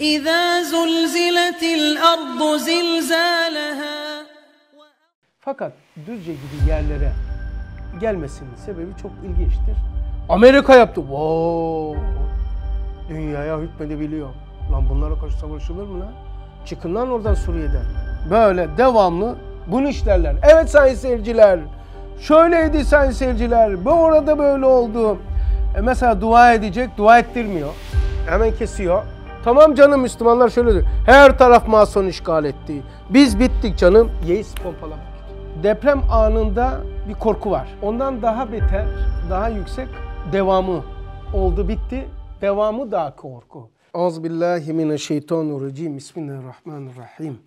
اِذَا زُلْزِلَتِ الْأَرْضُ زِلْزَالَهَا Fakat Düzce gibi yerlere gelmesinin sebebi çok ilginçtir. Amerika yaptı. Wow. Dünyaya hükmedebiliyor. Lan bunlara karşı savaşılır mı lan? Çıkın lan oradan Suriye'den. Böyle devamlı bunu işlerler. Evet sayın seyirciler. Şöyleydi sayın seyirciler. Bu orada böyle oldu. E mesela dua edecek, dua ettirmiyor. Hemen kesiyor. Tamam canım Müslümanlar şöyle diyor. Her taraf mason işgal etti. Biz bittik canım. Yeis pompalamak. Deprem anında bir korku var. Ondan daha beter, daha yüksek devamı oldu bitti. Devamı daha korku. Azbillahimineşşeytanirracim. Bismillahirrahmanirrahim.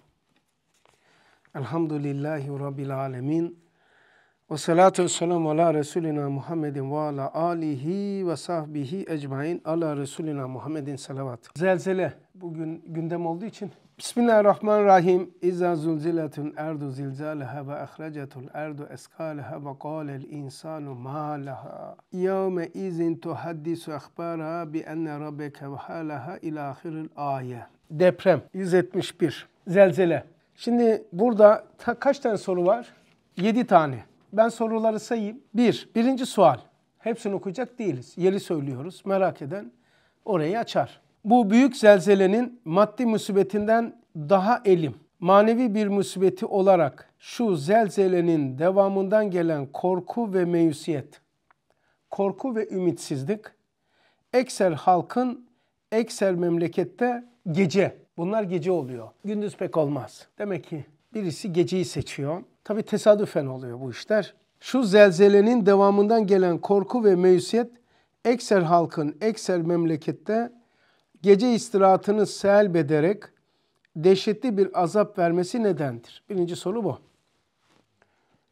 Elhamdülillahi Rabbil alemin. Ve salatu ve selamu ala Resulina Muhammedin ve ala alihi ve sahbihi ecmain ala Resulina Muhammedin salavat. Zelzele bugün gündem olduğu için Bismillahirrahmanirrahim. İzâ zulziletun erdu zilzâleha ve ahrecetul erdu eskâleha ve kâlel insânu mâ leha. Yevme izin tuhaddisu ehbâraha bi enne rabbeke ve hâleha ilâ ahiril âye. Deprem 171. Zelzele. Şimdi burada ta kaç tane soru var? 7 tane. Ben soruları sayayım. Bir, birinci sual. Hepsini okuyacak değiliz. Yeri söylüyoruz. Merak eden orayı açar. Bu büyük zelzelenin maddi musibetinden daha elim, manevi bir musibeti olarak şu zelzelenin devamından gelen korku ve meyusiyet, korku ve ümitsizlik, ekser halkın, ekser memlekette gece. Bunlar gece oluyor. Gündüz pek olmaz. Demek ki birisi geceyi seçiyor. Tabi tesadüfen oluyor bu işler. Şu zelzelenin devamından gelen korku ve meyusiyet ekser halkın ekser memlekette gece istirahatını selbederek dehşetli bir azap vermesi nedendir? Birinci soru bu.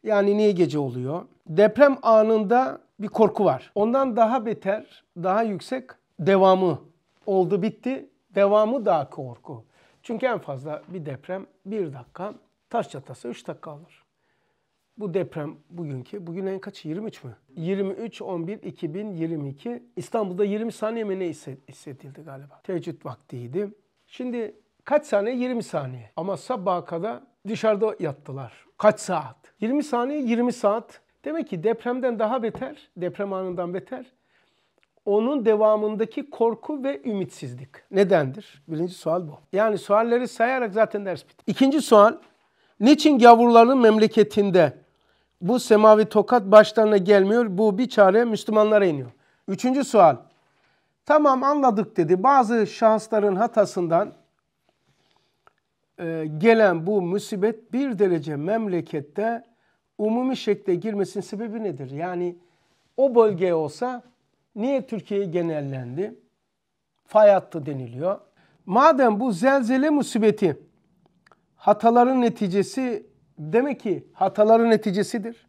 Yani niye gece oluyor? Deprem anında bir korku var. Ondan daha beter, daha yüksek devamı oldu bitti. Devamı daha korku. Çünkü en fazla bir deprem bir dakika, taş çatası üç dakika alır. Bu deprem bugünkü. Bugün en kaç? 23 mü? 23 11 2022 İstanbul'da 20 saniye mi ne hissedildi galiba? Teheccüd vaktiydi. Şimdi kaç saniye? 20 saniye. Ama sabaha kadar dışarıda yattılar. Kaç saat? 20 saniye 20 saat. Demek ki depremden daha beter, deprem anından beter. Onun devamındaki korku ve ümitsizlik. Nedendir? Birinci sual bu. Yani sualleri sayarak zaten ders bitti. İkinci sual, niçin gavurların memleketinde bu semavi tokat başlarına gelmiyor. Bu bir çare Müslümanlara iniyor. Üçüncü sual. Tamam anladık dedi. Bazı şahısların hatasından e, gelen bu musibet bir derece memlekette umumi şekle girmesinin sebebi nedir? Yani o bölge olsa niye Türkiye'ye genellendi? Fay hattı deniliyor. Madem bu zelzele musibeti hataların neticesi Demek ki hataların neticesidir.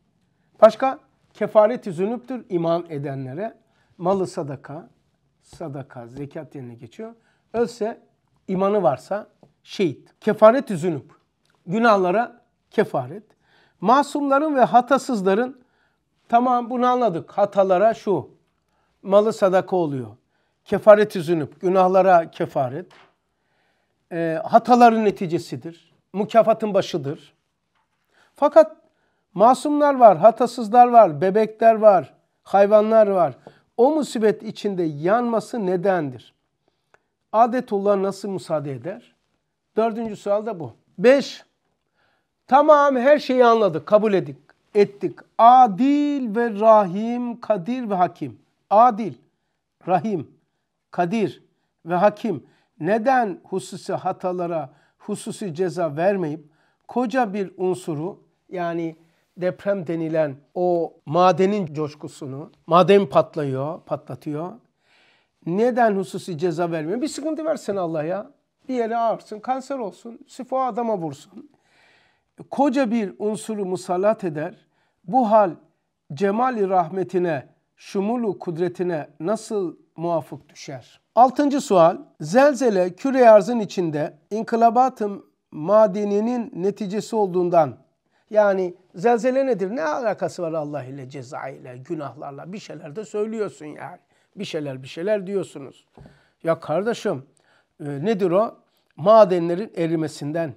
Başka kefaret-i zünüptür iman edenlere. Malı sadaka, sadaka, zekat yerine geçiyor. Ölse, imanı varsa şehit. Kefaret-i zünüp. Günahlara kefaret. Masumların ve hatasızların tamam bunu anladık. Hatalara şu. Malı sadaka oluyor. Kefaret-i zünüp. Günahlara kefaret. E, hataların neticesidir. Mükafatın başıdır. Fakat masumlar var, hatasızlar var, bebekler var, hayvanlar var. O musibet içinde yanması nedendir? Adetullah nasıl müsaade eder? Dördüncü sual da bu. Beş, tamam her şeyi anladık, kabul edik, ettik. Adil ve rahim, kadir ve hakim. Adil, rahim, kadir ve hakim. Neden hususi hatalara hususi ceza vermeyip koca bir unsuru yani deprem denilen o madenin coşkusunu, maden patlıyor, patlatıyor. Neden hususi ceza vermiyor? Bir sıkıntı versene Allah'a Bir yere ağırsın, kanser olsun, sifo adama vursun. E, koca bir unsuru musallat eder. Bu hal cemali rahmetine, şumulu kudretine nasıl muvafık düşer? Altıncı sual. Zelzele küre arzın içinde inkılabatın madeninin neticesi olduğundan yani zelzele nedir? Ne alakası var Allah ile ceza ile, günahlarla? Bir şeyler de söylüyorsun yani. Bir şeyler bir şeyler diyorsunuz. Ya kardeşim e, nedir o? Madenlerin erimesinden,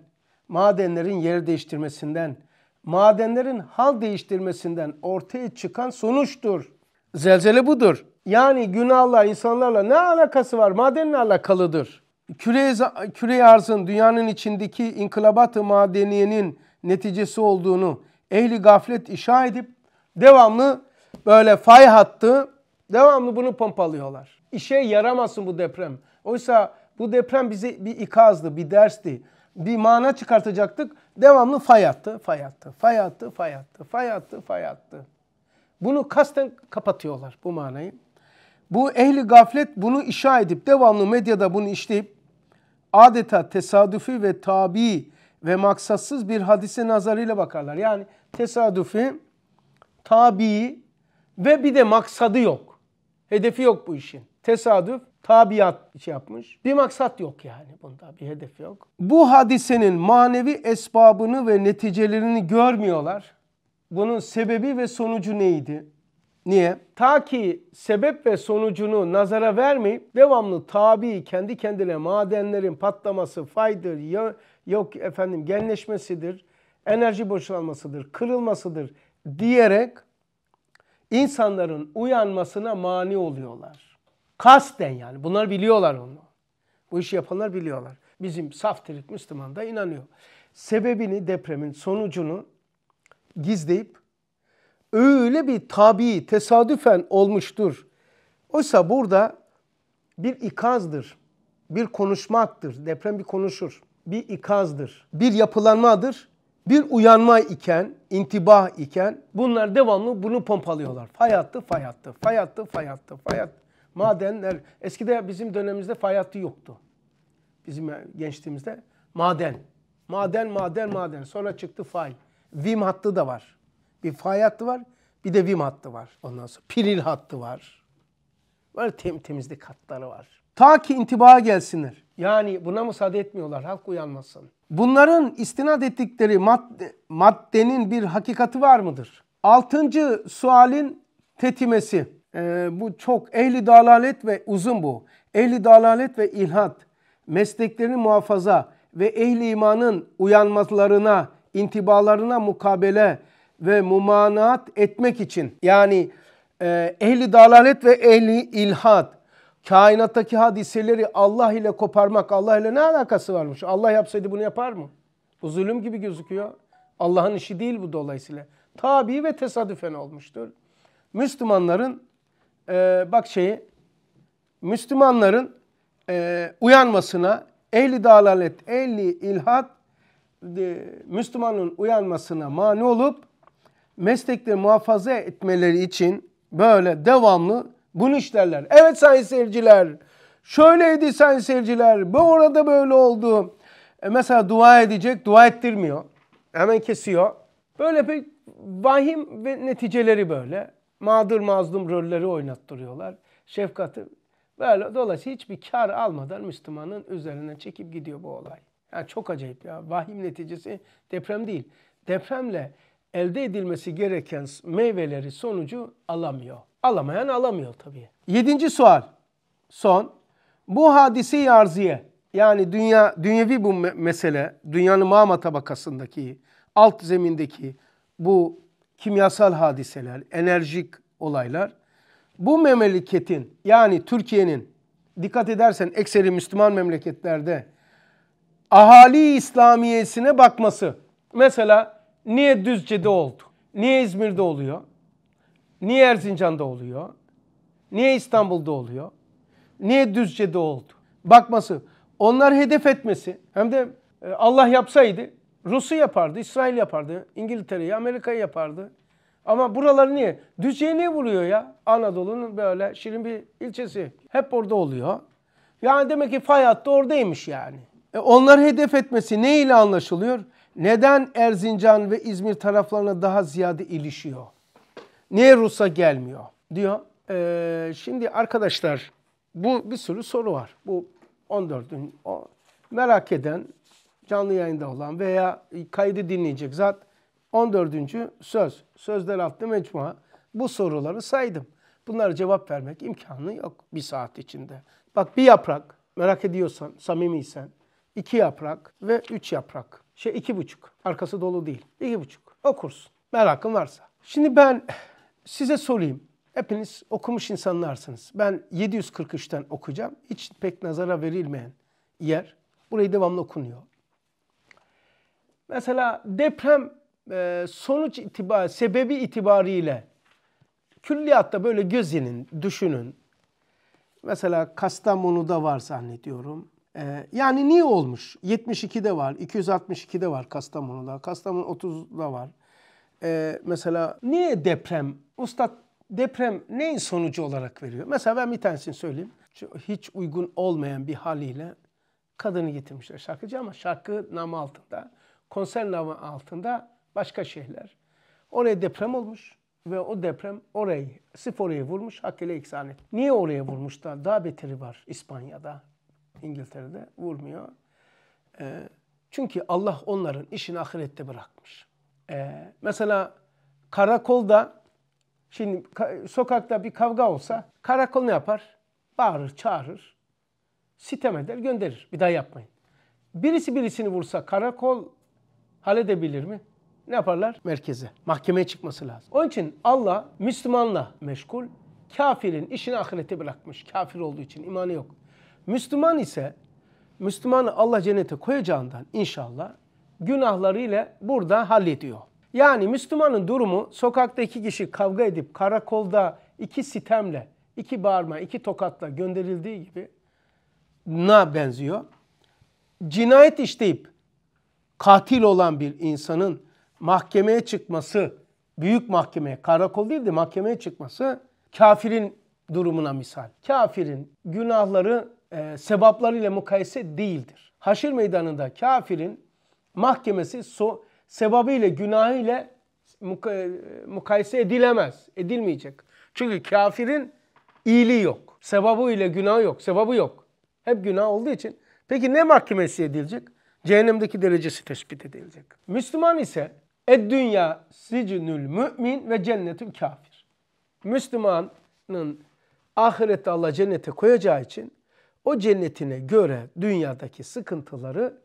madenlerin yer değiştirmesinden, madenlerin hal değiştirmesinden ortaya çıkan sonuçtur. Zelzele budur. Yani günahla, insanlarla ne alakası var? Madenle alakalıdır. Küre, küre arzın dünyanın içindeki inkılabat-ı madeniyenin neticesi olduğunu ehli gaflet işa edip devamlı böyle fay hattı devamlı bunu pompalıyorlar. İşe yaramasın bu deprem. Oysa bu deprem bizi bir ikazdı, bir dersti. Bir mana çıkartacaktık. Devamlı fay attı, fay attı, fay attı, fay attı, fay attı, fay attı. Bunu kasten kapatıyorlar bu manayı. Bu ehli gaflet bunu işa edip devamlı medyada bunu işleyip adeta tesadüfi ve tabi ve maksatsız bir hadise nazarıyla bakarlar. Yani tesadüfi, tabii ve bir de maksadı yok. Hedefi yok bu işin. Tesadüf, tabiat şey yapmış. Bir maksat yok yani bunda bir hedef yok. Bu hadisenin manevi esbabını ve neticelerini görmüyorlar. Bunun sebebi ve sonucu neydi? Niye? Ta ki sebep ve sonucunu nazara vermeyip devamlı tabi kendi kendine madenlerin patlaması, faydır, yok efendim genleşmesidir, enerji boşalmasıdır, kırılmasıdır diyerek insanların uyanmasına mani oluyorlar. Kasten yani bunlar biliyorlar onu. Bu işi yapanlar biliyorlar. Bizim saf tirik Müslüman da inanıyor. Sebebini depremin sonucunu gizleyip öyle bir tabi tesadüfen olmuştur. Oysa burada bir ikazdır, bir konuşmaktır. Deprem bir konuşur bir ikazdır, bir yapılanmadır, bir uyanma iken, intibah iken bunlar devamlı bunu pompalıyorlar. Fay hattı, fay hattı, fay hattı, fay hattı, fay hattı. Madenler, eskide bizim dönemimizde fay hattı yoktu. Bizim e, gençliğimizde maden. Maden, maden, maden. Sonra çıktı fay. Vim hattı da var. Bir fay hattı var, bir de vim hattı var. Ondan sonra piril hattı var. Böyle tem temizlik hatları var. Ta ki intibaha gelsinler. Yani buna müsaade etmiyorlar halk uyanmasın. Bunların istinad ettikleri madde, maddenin bir hakikati var mıdır? Altıncı sualin tetimesi. Ee, bu çok ehli dalalet ve uzun bu. Ehli dalalet ve ilhat, mesleklerini muhafaza ve ehli imanın uyanmalarına, intibalarına mukabele ve mumanaat etmek için yani e, ehli dalalet ve ehli ilhat Kainattaki hadiseleri Allah ile koparmak Allah ile ne alakası varmış? Allah yapsaydı bunu yapar mı? Bu zulüm gibi gözüküyor. Allah'ın işi değil bu dolayısıyla. Tabi ve tesadüfen olmuştur. Müslümanların e, bak şeyi Müslümanların e, uyanmasına ehli dalalet, ehli ilhat e, Müslümanın uyanmasına mani olup meslekleri muhafaza etmeleri için böyle devamlı bunu işlerler. Evet sayın seyirciler. Şöyleydi sayın seyirciler. Bu orada böyle oldu. E mesela dua edecek. Dua ettirmiyor. Hemen kesiyor. Böyle pek vahim ve neticeleri böyle. Mağdur mazlum rolleri oynattırıyorlar. Şefkatı böyle dolayısıyla hiçbir kar almadan Müslümanın üzerine çekip gidiyor bu olay. Yani çok acayip ya. Vahim neticesi deprem değil. Depremle elde edilmesi gereken meyveleri sonucu alamıyor. Alamayan alamıyor tabii. Yedinci sual. Son. Bu hadisi arziye yani dünya dünyevi bu me mesele, dünyanın mama tabakasındaki, alt zemindeki bu kimyasal hadiseler, enerjik olaylar bu memleketin yani Türkiye'nin dikkat edersen ekseri Müslüman memleketlerde ahali İslamiyesine bakması. Mesela niye Düzce'de oldu? Niye İzmir'de oluyor? Niye Erzincan'da oluyor? Niye İstanbul'da oluyor? Niye Düzce'de oldu? Bakması, onlar hedef etmesi hem de e, Allah yapsaydı Rus'u yapardı, İsrail yapardı, İngiltere'yi, Amerika'yı yapardı. Ama buraları niye? Düzce'yi niye vuruyor ya? Anadolu'nun böyle şirin bir ilçesi. Hep orada oluyor. Yani demek ki fay hattı oradaymış yani. E onları hedef etmesi ne ile anlaşılıyor? Neden Erzincan ve İzmir taraflarına daha ziyade ilişiyor? Niye Rus'a gelmiyor diyor. Ee, şimdi arkadaşlar bu bir sürü soru var. Bu 14'ün merak eden canlı yayında olan veya kaydı dinleyecek zat 14. söz. Sözler altı mecmua. Bu soruları saydım. Bunlara cevap vermek imkanı yok bir saat içinde. Bak bir yaprak merak ediyorsan, samimiysen iki yaprak ve üç yaprak. Şey iki buçuk. Arkası dolu değil. iki buçuk. Okursun. Merakın varsa. Şimdi ben size sorayım. Hepiniz okumuş insanlarsınız. Ben 743'ten okuyacağım. Hiç pek nazara verilmeyen yer. Burayı devamlı okunuyor. Mesela deprem e, sonuç itibar, sebebi itibariyle külliyatta böyle gözinin, düşünün. Mesela Kastamonu'da var zannediyorum. Ee, yani niye olmuş? 72'de var, 262'de var Kastamonu'da, Kastamonu 30'da var. E, mesela niye deprem Ustad deprem neyin sonucu olarak veriyor? Mesela ben bir tanesini söyleyeyim. Hiç uygun olmayan bir haliyle kadını getirmişler şarkıcı ama şarkı namı altında, konser namı altında başka şehirler Oraya deprem olmuş ve o deprem orayı, sırf oraya vurmuş, hakkıyla ihsan et. Niye oraya vurmuş da daha beteri var İspanya'da, İngiltere'de vurmuyor. Ee, çünkü Allah onların işini ahirette bırakmış. Ee, mesela karakolda Şimdi sokakta bir kavga olsa karakol ne yapar? Bağırır, çağırır, sitem eder, gönderir. Bir daha yapmayın. Birisi birisini vursa karakol halledebilir mi? Ne yaparlar? Merkeze, mahkemeye çıkması lazım. Onun için Allah Müslümanla meşgul, kafirin işini ahirete bırakmış. Kafir olduğu için imanı yok. Müslüman ise Müslümanı Allah cennete koyacağından inşallah günahlarıyla burada hallediyor. Yani Müslümanın durumu sokakta iki kişi kavga edip karakolda iki sitemle, iki bağırma, iki tokatla gönderildiği gibi na benziyor. Cinayet işleyip katil olan bir insanın mahkemeye çıkması, büyük mahkemeye, karakol değil de mahkemeye çıkması kafirin durumuna misal. Kafirin günahları e, sebaplarıyla mukayese değildir. Haşir meydanında kafirin mahkemesi so sebebiyle, günahıyla mukayese edilemez, edilmeyecek. Çünkü kafirin iyiliği yok. Sebabı ile günah yok. Sebabı yok. Hep günah olduğu için. Peki ne mahkemesi edilecek? Cehennemdeki derecesi tespit edilecek. Müslüman ise ed dünya sicnül mümin ve cennetül kafir. Müslümanın ahirette Allah cennete koyacağı için o cennetine göre dünyadaki sıkıntıları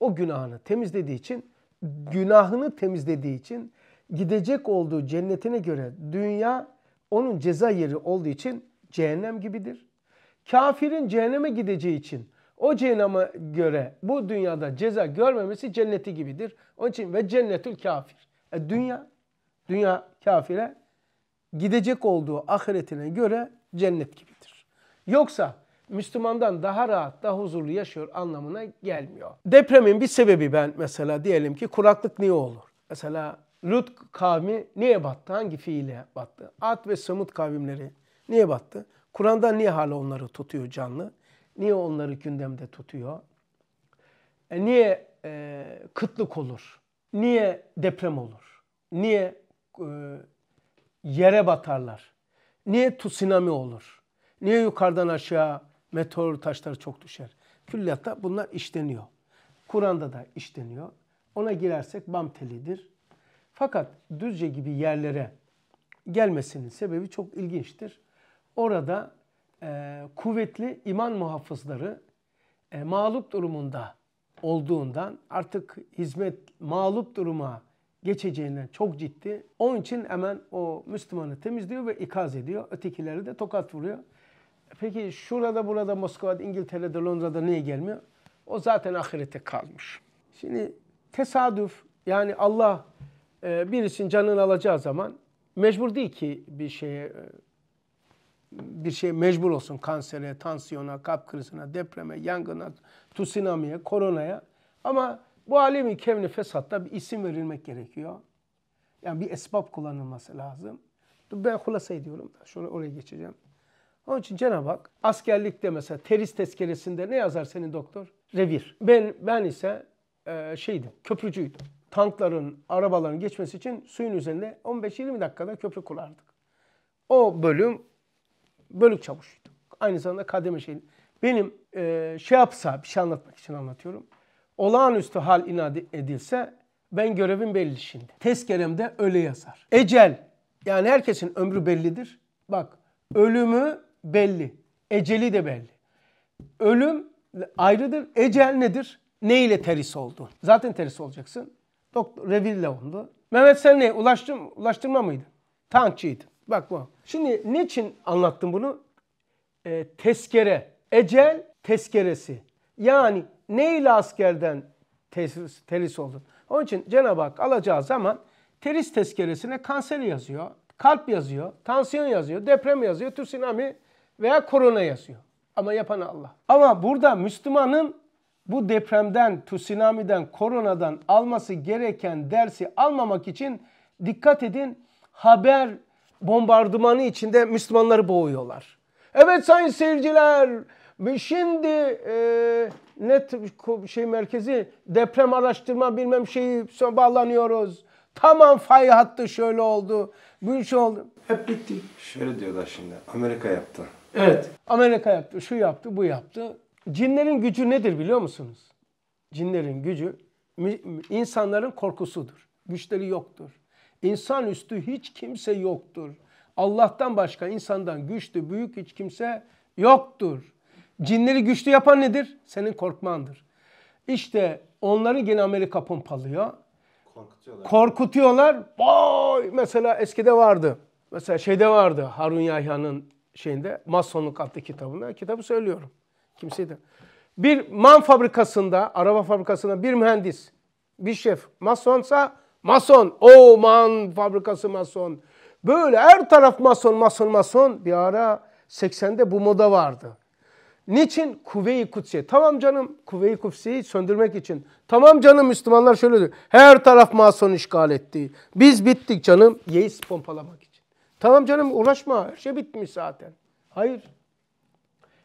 o günahını temizlediği için günahını temizlediği için gidecek olduğu cennetine göre dünya onun ceza yeri olduğu için cehennem gibidir. Kafirin cehenneme gideceği için o cehenneme göre bu dünyada ceza görmemesi cenneti gibidir. Onun için ve cennetül kafir. E dünya, dünya kafire gidecek olduğu ahiretine göre cennet gibidir. Yoksa Müslümandan daha rahat, daha huzurlu yaşıyor anlamına gelmiyor. Depremin bir sebebi ben mesela diyelim ki kuraklık niye olur? Mesela Lut kavmi niye battı? Hangi fiile battı? Ad ve samut kavimleri niye battı? Kur'an'da niye hala onları tutuyor canlı? Niye onları gündemde tutuyor? E niye e, kıtlık olur? Niye deprem olur? Niye e, yere batarlar? Niye tsunami olur? Niye yukarıdan aşağı meteor taşları çok düşer. Külliyatta bunlar işleniyor. Kur'an'da da işleniyor. Ona girersek bam telidir. Fakat Düzce gibi yerlere gelmesinin sebebi çok ilginçtir. Orada e, kuvvetli iman muhafızları e, mağlup durumunda olduğundan artık hizmet mağlup duruma geçeceğinden çok ciddi. Onun için hemen o Müslümanı temizliyor ve ikaz ediyor. Ötekileri de tokat vuruyor. Peki şurada burada Moskova'da, İngiltere'de, Londra'da niye gelmiyor? O zaten ahirete kalmış. Şimdi tesadüf yani Allah e, birisinin canını alacağı zaman mecbur değil ki bir şeye e, bir şey mecbur olsun kansere, tansiyona, kalp krizine, depreme, yangına, tsunami'ye, koronaya. Ama bu alemi kevni fesatta bir isim verilmek gerekiyor. Yani bir esbab kullanılması lazım. Ben hulasa ediyorum şöyle oraya geçeceğim. Onun için Cenab-ı Hak askerlikte mesela teriz tezkeresinde ne yazar senin doktor? Revir. Ben ben ise e, şeydim, köprücüydüm. Tankların, arabaların geçmesi için suyun üzerinde 15-20 dakikada köprü kurardık. O bölüm bölük çavuşuydum. Aynı zamanda kademe şeydi. Benim e, şey yapsa, bir şey anlatmak için anlatıyorum. Olağanüstü hal inat edilse ben görevim belli şimdi. Tezkeremde öyle yazar. Ecel yani herkesin ömrü bellidir. Bak ölümü belli. Eceli de belli. Ölüm ayrıdır. Ecel nedir? Ne ile teris oldu? Zaten teris olacaksın. Doktor Reville oldu. Mehmet sen ne? Ulaştırma, ulaştırma mıydı? Tankçıydı. Bak bu. Şimdi niçin anlattım bunu? E, tezkere. Ecel tezkeresi. Yani ne ile askerden teris terhis oldun? Onun için Cenab-ı Hak alacağı zaman Teris tezkeresine kanser yazıyor, kalp yazıyor, tansiyon yazıyor, deprem yazıyor, tsunami veya korona yazıyor. Ama yapan Allah. Ama burada Müslümanın bu depremden, tsunami'den, koronadan alması gereken dersi almamak için dikkat edin haber bombardımanı içinde Müslümanları boğuyorlar. Evet sayın seyirciler şimdi e, net şey merkezi deprem araştırma bilmem şeyi bağlanıyoruz. Tamam fay hattı şöyle oldu. Bu iş oldu. Hep bitti. Şöyle diyorlar şimdi Amerika yaptı. Evet. Amerika yaptı, şu yaptı, bu yaptı. Cinlerin gücü nedir biliyor musunuz? Cinlerin gücü insanların korkusudur. Güçleri yoktur. İnsan üstü hiç kimse yoktur. Allah'tan başka insandan güçlü, büyük hiç kimse yoktur. Cinleri güçlü yapan nedir? Senin korkmandır. İşte onları gene Amerika pompalıyor. Korkutuyorlar. Korkutuyorlar. Boy! Mesela eskide vardı. Mesela şeyde vardı Harun Yahya'nın şeyinde Masonluk adlı kitabında kitabı söylüyorum. kimseydi Bir man fabrikasında, araba fabrikasında bir mühendis, bir şef, masonsa mason. O man fabrikası mason. Böyle her taraf mason, mason, mason. Bir ara 80'de bu moda vardı. Niçin? Kuvve-i Kutsiye. Tamam canım Kuvve-i Kutsiye'yi söndürmek için. Tamam canım Müslümanlar şöyle diyor. Her taraf mason işgal etti. Biz bittik canım. Yeis pompalamak Tamam canım uğraşma. Her şey bitmiş zaten. Hayır.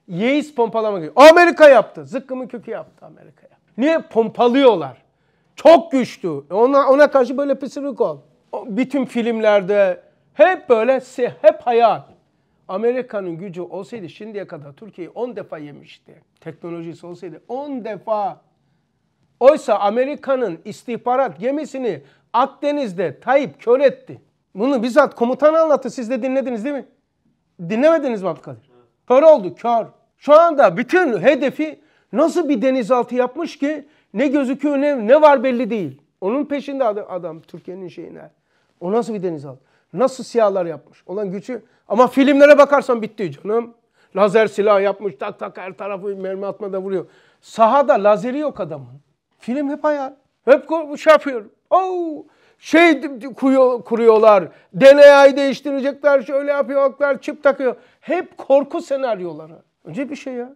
Yeis pompalama gibi. Amerika yaptı. Zıkkımın kökü yaptı Amerika'ya. Niye? Pompalıyorlar. Çok güçlü. E ona, ona karşı böyle pısırık ol. Bütün filmlerde hep böyle hep hayal. Amerika'nın gücü olsaydı şimdiye kadar Türkiye'yi 10 defa yemişti. Teknolojisi olsaydı 10 defa. Oysa Amerika'nın istihbarat gemisini Akdeniz'de Tayyip kör etti. Bunu bizzat komutan anlattı. Siz de dinlediniz değil mi? Dinlemediniz mi Abdülkadir? Kör oldu kör. Şu anda bütün hedefi nasıl bir denizaltı yapmış ki ne gözüküyor ne, ne var belli değil. Onun peşinde adam, adam Türkiye'nin şeyine. O nasıl bir denizaltı? Nasıl siyahlar yapmış? Olan gücü. Ama filmlere bakarsan bitti canım. Lazer silah yapmış tak tak her tarafı mermi atmada vuruyor. Sahada lazeri yok adamın. Film hep hayal. Hep şey yapıyor. Oo şey kuruyorlar, DNA'yı değiştirecekler, şöyle yapıyorlar, çip takıyor. Hep korku senaryoları. Önce bir şey ya.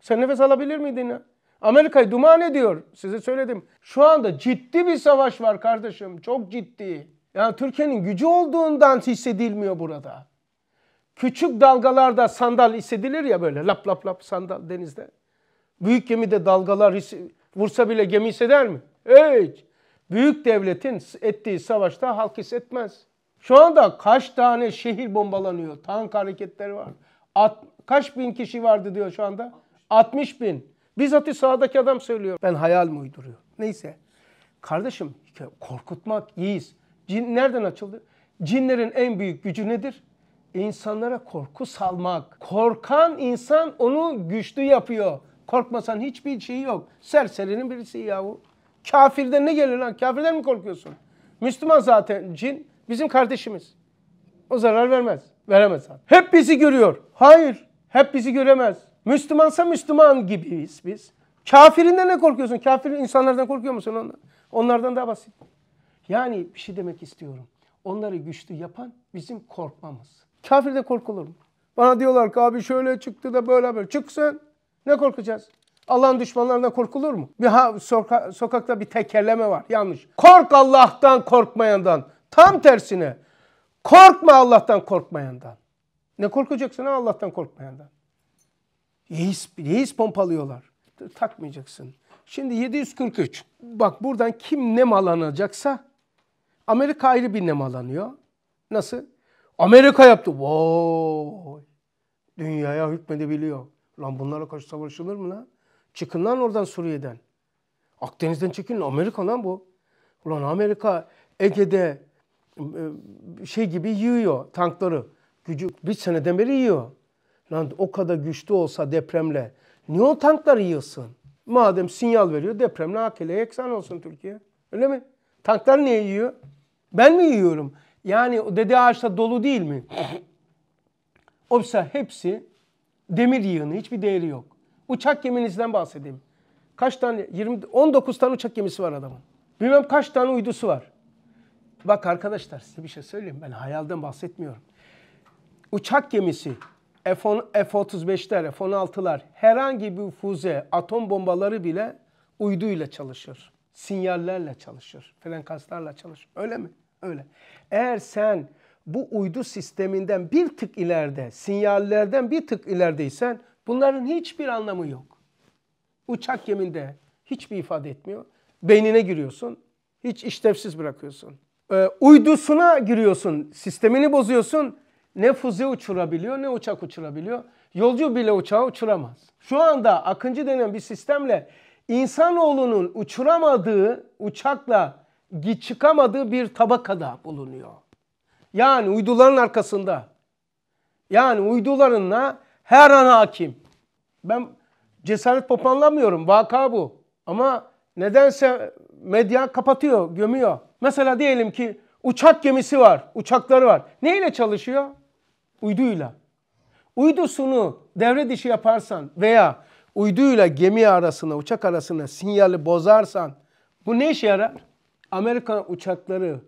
Sen nefes alabilir miydin ya? Amerika'yı duman ediyor. Size söyledim. Şu anda ciddi bir savaş var kardeşim. Çok ciddi. Yani Türkiye'nin gücü olduğundan hissedilmiyor burada. Küçük dalgalarda sandal hissedilir ya böyle lap lap lap sandal denizde. Büyük gemide dalgalar vursa bile gemi hisseder mi? Hiç. Evet. Büyük devletin ettiği savaşta halk hissetmez. Şu anda kaç tane şehir bombalanıyor? Tank hareketleri var. At, kaç bin kişi vardı diyor şu anda? 60 bin. Bizzat sağdaki adam söylüyor. Ben hayal mi uyduruyor? Neyse. Kardeşim korkutmak iyiyiz. Cin nereden açıldı? Cinlerin en büyük gücü nedir? İnsanlara korku salmak. Korkan insan onu güçlü yapıyor. Korkmasan hiçbir şey yok. Serserinin birisi yahu. Kafirden ne gelir lan? Kafirden mi korkuyorsun? Müslüman zaten cin. Bizim kardeşimiz. O zarar vermez. Veremez zaten. Hep bizi görüyor. Hayır. Hep bizi göremez. Müslümansa Müslüman gibiyiz biz. Kafirinden ne korkuyorsun? Kafir insanlardan korkuyor musun? Ondan? Onlardan daha basit. Yani bir şey demek istiyorum. Onları güçlü yapan bizim korkmamız. Kafirde korkulur mu? Bana diyorlar ki abi şöyle çıktı da böyle böyle. Çıksın. Ne korkacağız? Allah'ın düşmanlarına korkulur mu? Bir ha, soka, sokakta bir tekerleme var. Yanlış. Kork Allah'tan korkmayandan. Tam tersine. Korkma Allah'tan korkmayandan. Ne korkacaksın ha Allah'tan korkmayandan? Yeis, yeis pompalıyorlar. Takmayacaksın. Şimdi 743. Bak buradan kim ne malanacaksa. Amerika ayrı bir ne malanıyor. Nasıl? Amerika yaptı. Vay! Dünyaya hükmedebiliyor. Lan bunlara karşı savaşılır mı lan? Çıkın lan oradan Suriye'den. Akdeniz'den çekin Amerika lan bu. Ulan Amerika Ege'de e, şey gibi yığıyor tankları. Gücü bir seneden beri yiyor. Lan o kadar güçlü olsa depremle niye o tanklar yığsın? Madem sinyal veriyor depremle akile yeksan olsun Türkiye. Öyle mi? Tanklar niye yiyor? Ben mi yiyorum? Yani o dede ağaçta dolu değil mi? Oysa hepsi demir yığını hiçbir değeri yok. Uçak geminizden bahsedeyim. Kaç tane? 20, 19 tane uçak gemisi var adamın. Bilmem kaç tane uydusu var. Bak arkadaşlar size bir şey söyleyeyim. Ben hayalden bahsetmiyorum. Uçak gemisi, F-35'ler, F-16'lar herhangi bir füze, atom bombaları bile uyduyla çalışır. Sinyallerle çalışır. Frekanslarla çalışır. Öyle mi? Öyle. Eğer sen bu uydu sisteminden bir tık ileride, sinyallerden bir tık ilerideysen Bunların hiçbir anlamı yok. Uçak yeminde hiçbir ifade etmiyor. Beynine giriyorsun, hiç işlevsiz bırakıyorsun. Ee, uydusuna giriyorsun, sistemini bozuyorsun. Ne füze uçurabiliyor ne uçak uçurabiliyor. Yolcu bile uçağı uçuramaz. Şu anda Akıncı denen bir sistemle insanoğlunun uçuramadığı uçakla çıkamadığı bir tabakada bulunuyor. Yani uyduların arkasında. Yani uydularınla her an hakim. Ben cesaret popanlamıyorum. Vaka bu. Ama nedense medya kapatıyor, gömüyor. Mesela diyelim ki uçak gemisi var, uçakları var. Neyle çalışıyor? Uyduyla. Uydusunu devre dışı yaparsan veya uyduyla gemi arasına, uçak arasına sinyali bozarsan bu ne işe yarar? Amerikan uçakları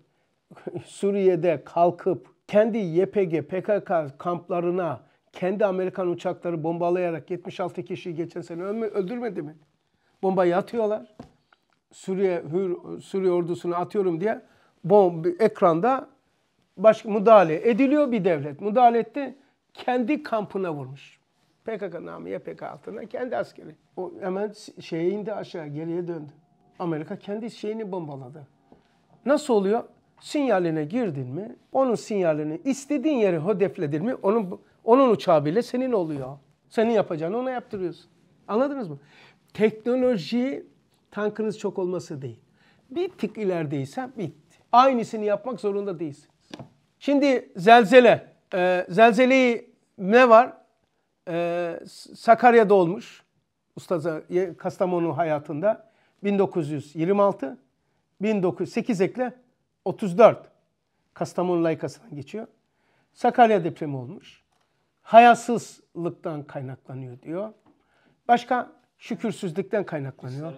Suriye'de kalkıp kendi YPG, PKK kamplarına kendi Amerikan uçakları bombalayarak 76 kişiyi geçen sene öldürmedi mi? Bombayı atıyorlar. Suriye hür, Suriye ordusunu atıyorum diye bomb ekranda başka müdahale ediliyor bir devlet. Müdahale etti. Kendi kampına vurmuş. PKK namıya PKK altına kendi askeri. O hemen şeye indi aşağı geriye döndü. Amerika kendi şeyini bombaladı. Nasıl oluyor? Sinyaline girdin mi? Onun sinyalini istediğin yere hedefledin mi? Onun onun uçağı bile senin oluyor. Senin yapacağını ona yaptırıyorsun. Anladınız mı? Teknoloji tankınız çok olması değil. Bir tık ilerideysen bitti. Aynısını yapmak zorunda değilsiniz. Şimdi zelzele. Ee, zelzeleyi ne var? Ee, Sakarya'da olmuş. Ustaza Kastamonu hayatında. 1926, 1908 ekle 34. Kastamonu layıkasından geçiyor. Sakarya depremi olmuş hayasızlıktan kaynaklanıyor diyor. Başka şükürsüzlükten kaynaklanıyor.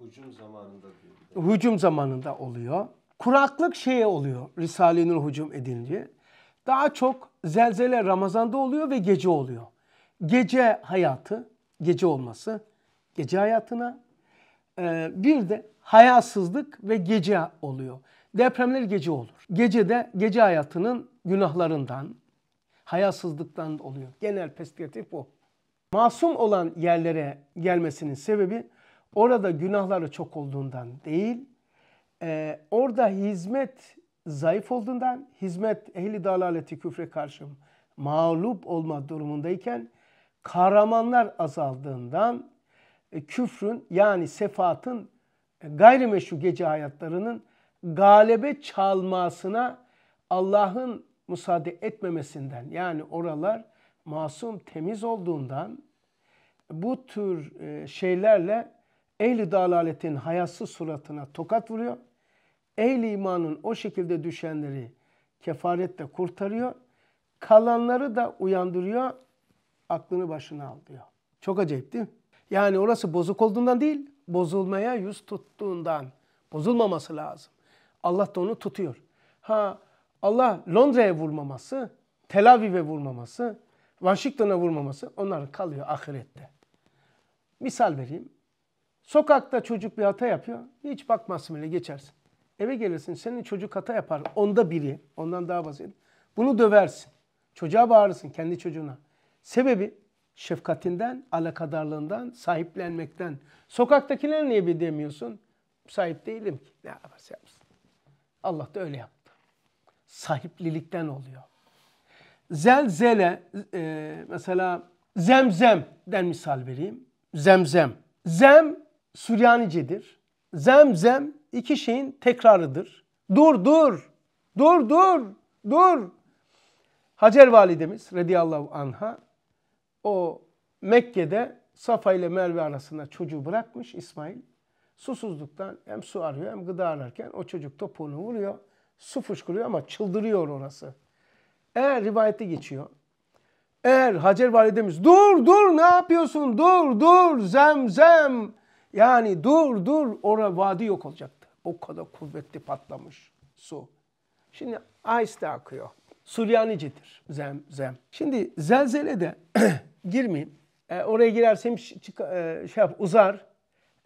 hücum zamanında diyor. Hücum zamanında oluyor. Kuraklık şeye oluyor Risale-i Nur hücum edilince. Daha çok zelzele Ramazan'da oluyor ve gece oluyor. Gece hayatı, gece olması, gece hayatına ee, bir de hayasızlık ve gece oluyor. Depremler gece olur. Gece de gece hayatının günahlarından, hayasızlıktan oluyor. Genel perspektif bu. Masum olan yerlere gelmesinin sebebi orada günahları çok olduğundan değil, e, orada hizmet zayıf olduğundan, hizmet ehli dalaleti küfre karşı mağlup olma durumundayken kahramanlar azaldığından e, küfrün yani sefatın e, gayrimeşru gece hayatlarının galebe çalmasına Allah'ın müsaade etmemesinden yani oralar masum temiz olduğundan bu tür e, şeylerle ehli dalaletin hayasız suratına tokat vuruyor. Ehli imanın o şekilde düşenleri kefaretle kurtarıyor. Kalanları da uyandırıyor, aklını başına al diyor. Çok acayip değil mi? Yani orası bozuk olduğundan değil, bozulmaya yüz tuttuğundan. Bozulmaması lazım. Allah da onu tutuyor. Ha Allah Londra'ya vurmaması, Tel Aviv'e vurmaması, Washington'a vurmaması onlar kalıyor ahirette. Misal vereyim. Sokakta çocuk bir hata yapıyor. Hiç bakmazsın bile geçersin. Eve gelirsin senin çocuk hata yapar. Onda biri, ondan daha basit. Bunu döversin. Çocuğa bağırırsın kendi çocuğuna. Sebebi şefkatinden, alakadarlığından, sahiplenmekten. Sokaktakiler niye bir demiyorsun? Sahip değilim ki. Ne yaparsa yapsın. Allah da öyle yaptı sahiplilikten oluyor. Zelzele e, mesela zemzemden misal vereyim. Zemzem. Zem Süryanicedir. Zemzem iki şeyin tekrarıdır. Dur dur. Dur dur. Dur. Hacer validemiz radıyallahu anha o Mekke'de Safa ile Merve arasında çocuğu bırakmış İsmail. Susuzluktan hem su arıyor hem gıda ararken o çocuk topuğunu vuruyor su fışkırıyor ama çıldırıyor orası. Eğer rivayette geçiyor. Eğer Hacer validemiz dur dur ne yapıyorsun dur dur zemzem yani dur dur ora vadi yok olacaktı. O kadar kuvvetli patlamış su. Şimdi de akıyor. Suryanicedir zem zem. Şimdi zelzele de girmeyeyim. E, oraya girersem çık, e, şey yap, uzar.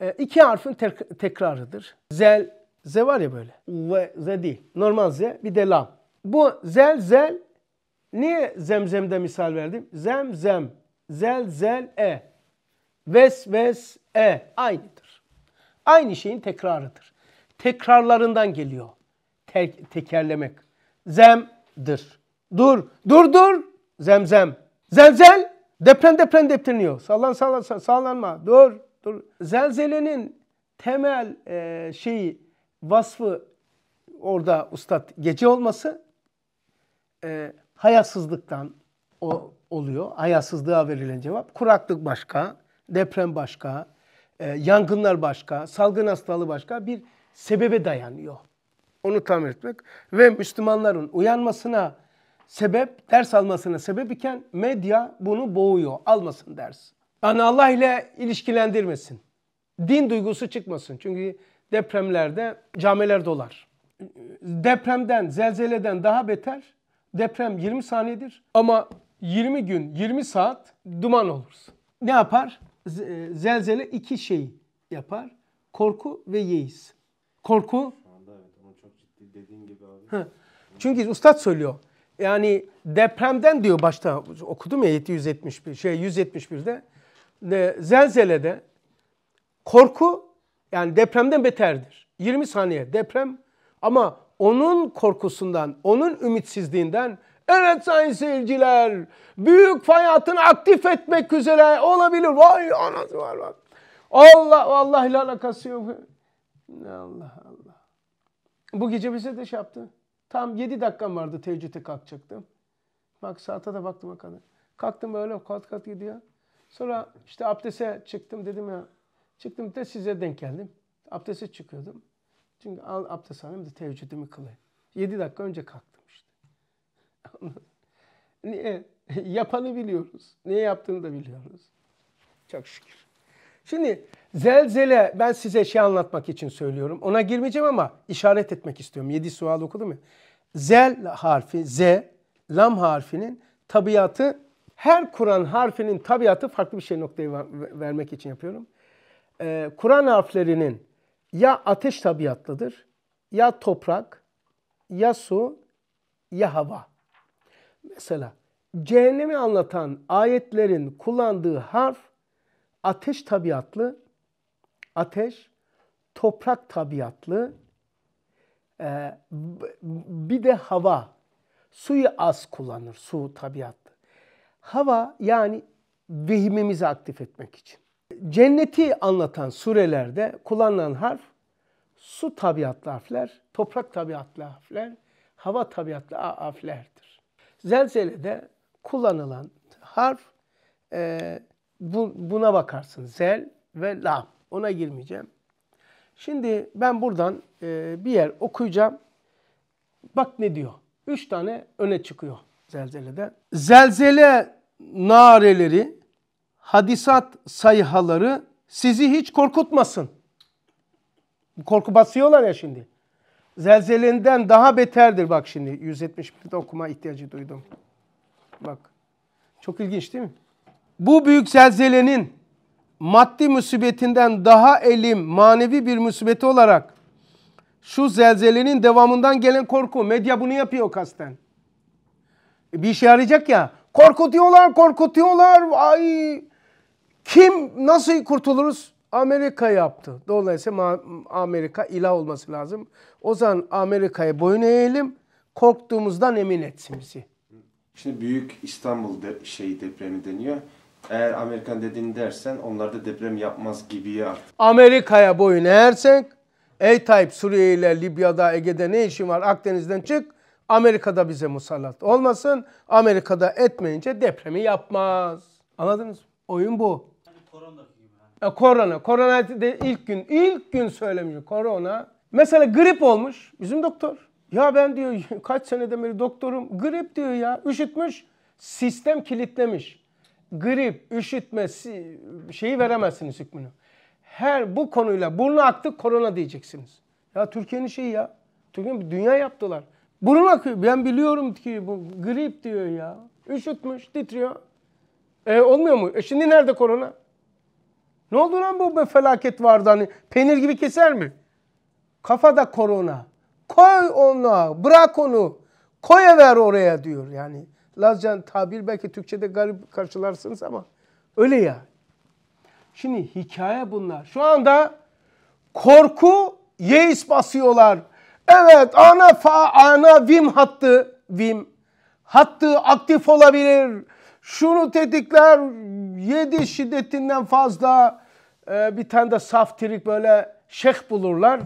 E, iki harfin tek, tekrarıdır. Zel Z var ya böyle. Ve, Z değil. Normal Z. Bir de lam. Bu zel zel. Niye zemzemde misal verdim? Zem zem. Zel zel e. Ves ves e. Aynıdır. Aynı şeyin tekrarıdır. Tekrarlarından geliyor. Te tekerlemek. Zemdir. Dur. Dur dur. Zemzem. Zelzel. Deprem deprem depreniyor. Sallan sallan sallanma. Dur. Dur. Zelzelenin temel e, şeyi vasfı orada ustad gece olması e, hayasızlıktan o, oluyor. Hayasızlığa verilen cevap. Kuraklık başka, deprem başka, e, yangınlar başka, salgın hastalığı başka bir sebebe dayanıyor. Onu tamir etmek ve Müslümanların uyanmasına sebep, ders almasına sebep iken medya bunu boğuyor. Almasın ders. Yani Allah ile ilişkilendirmesin. Din duygusu çıkmasın. Çünkü depremlerde camiler dolar. Depremden, zelzeleden daha beter. Deprem 20 saniyedir ama 20 gün, 20 saat duman olursun. Ne yapar? E, zelzele iki şey yapar. Korku ve yeis. Korku... Ha. Çünkü ustad söylüyor. Yani depremden diyor başta okudum ya 771 şey 171'de zelzelede korku yani depremden beterdir. 20 saniye deprem ama onun korkusundan, onun ümitsizliğinden Evet sayın seyirciler, büyük fay hattını aktif etmek üzere olabilir. Vay anası var bak. Allah Allah ile alakası yok. Allah Allah. Bu gece bize de şey yaptı. Tam 7 dakikam vardı teheccüde kalkacaktım. Bak saate de baktım kadar. Kalktım böyle kat kat gidiyor. Sonra işte abdese çıktım dedim ya Çıktım da size denk geldim. Abdeste çıkıyordum. Çünkü al abdest alayım da teheccüdümü kılayım. 7 dakika önce kalktım işte. Niye? Yapanı biliyoruz. Niye yaptığını da biliyoruz. Çok şükür. Şimdi zelzele ben size şey anlatmak için söylüyorum. Ona girmeyeceğim ama işaret etmek istiyorum. Yedi sual okudum ya. Zel harfi, z, lam harfinin tabiatı, her Kur'an harfinin tabiatı farklı bir şey noktayı vermek için yapıyorum e, Kur'an harflerinin ya ateş tabiatlıdır, ya toprak, ya su, ya hava. Mesela cehennemi anlatan ayetlerin kullandığı harf ateş tabiatlı, ateş, toprak tabiatlı, e, bir de hava. Suyu az kullanır, su tabiatlı. Hava yani vehimimizi aktif etmek için cenneti anlatan surelerde kullanılan harf su tabiatlı harfler, toprak tabiatlı harfler, hava tabiatlı harflerdir. Zelzele'de kullanılan harf e, bu, buna bakarsın. Zel ve la. Ona girmeyeceğim. Şimdi ben buradan e, bir yer okuyacağım. Bak ne diyor. Üç tane öne çıkıyor zelzelede. Zelzele nareleri hadisat sayhaları sizi hiç korkutmasın. Korku basıyorlar ya şimdi. Zelzelenden daha beterdir bak şimdi. 171'de okuma ihtiyacı duydum. Bak. Çok ilginç değil mi? Bu büyük zelzelenin maddi musibetinden daha elim manevi bir musibeti olarak şu zelzelenin devamından gelen korku. Medya bunu yapıyor kasten. E, bir işe yarayacak ya. Korkutuyorlar, korkutuyorlar. Ay kim nasıl kurtuluruz? Amerika yaptı. Dolayısıyla Amerika ilah olması lazım. O zaman Amerika'ya boyun eğelim. Korktuğumuzdan emin etsin bizi. Şimdi büyük İstanbul de, şey depremi deniyor. Eğer Amerikan dediğini dersen onlar da deprem yapmaz gibi ya. Amerika'ya boyun eğersen, ey Tayyip Suriye ile Libya'da Ege'de ne işin var Akdeniz'den çık. Amerika'da bize musallat olmasın. Amerika'da etmeyince depremi yapmaz. Anladınız mı? Oyun bu. E, korona. Korona de ilk gün, ilk gün söylemiyor korona. Mesela grip olmuş bizim doktor. Ya ben diyor kaç seneden beri doktorum grip diyor ya üşütmüş sistem kilitlemiş. Grip, üşütme şeyi veremezsiniz hükmünü. Her bu konuyla burnu aktı korona diyeceksiniz. Ya Türkiye'nin şeyi ya. Türkiye'nin dünya yaptılar. Burun akıyor. Ben biliyorum ki bu grip diyor ya. Üşütmüş, titriyor. E, olmuyor mu? E, şimdi nerede korona? Ne oldu lan bu felaket vardı hani peynir gibi keser mi? Kafada korona. Koy onu, bırak onu. Koya ver oraya diyor yani. Lazcan tabir belki Türkçe'de garip karşılarsınız ama öyle ya. Şimdi hikaye bunlar. Şu anda korku yeis basıyorlar. Evet ana fa ana vim hattı vim hattı aktif olabilir şunu tetikler, yedi şiddetinden fazla e, bir tane de saf trik böyle şeyh bulurlar.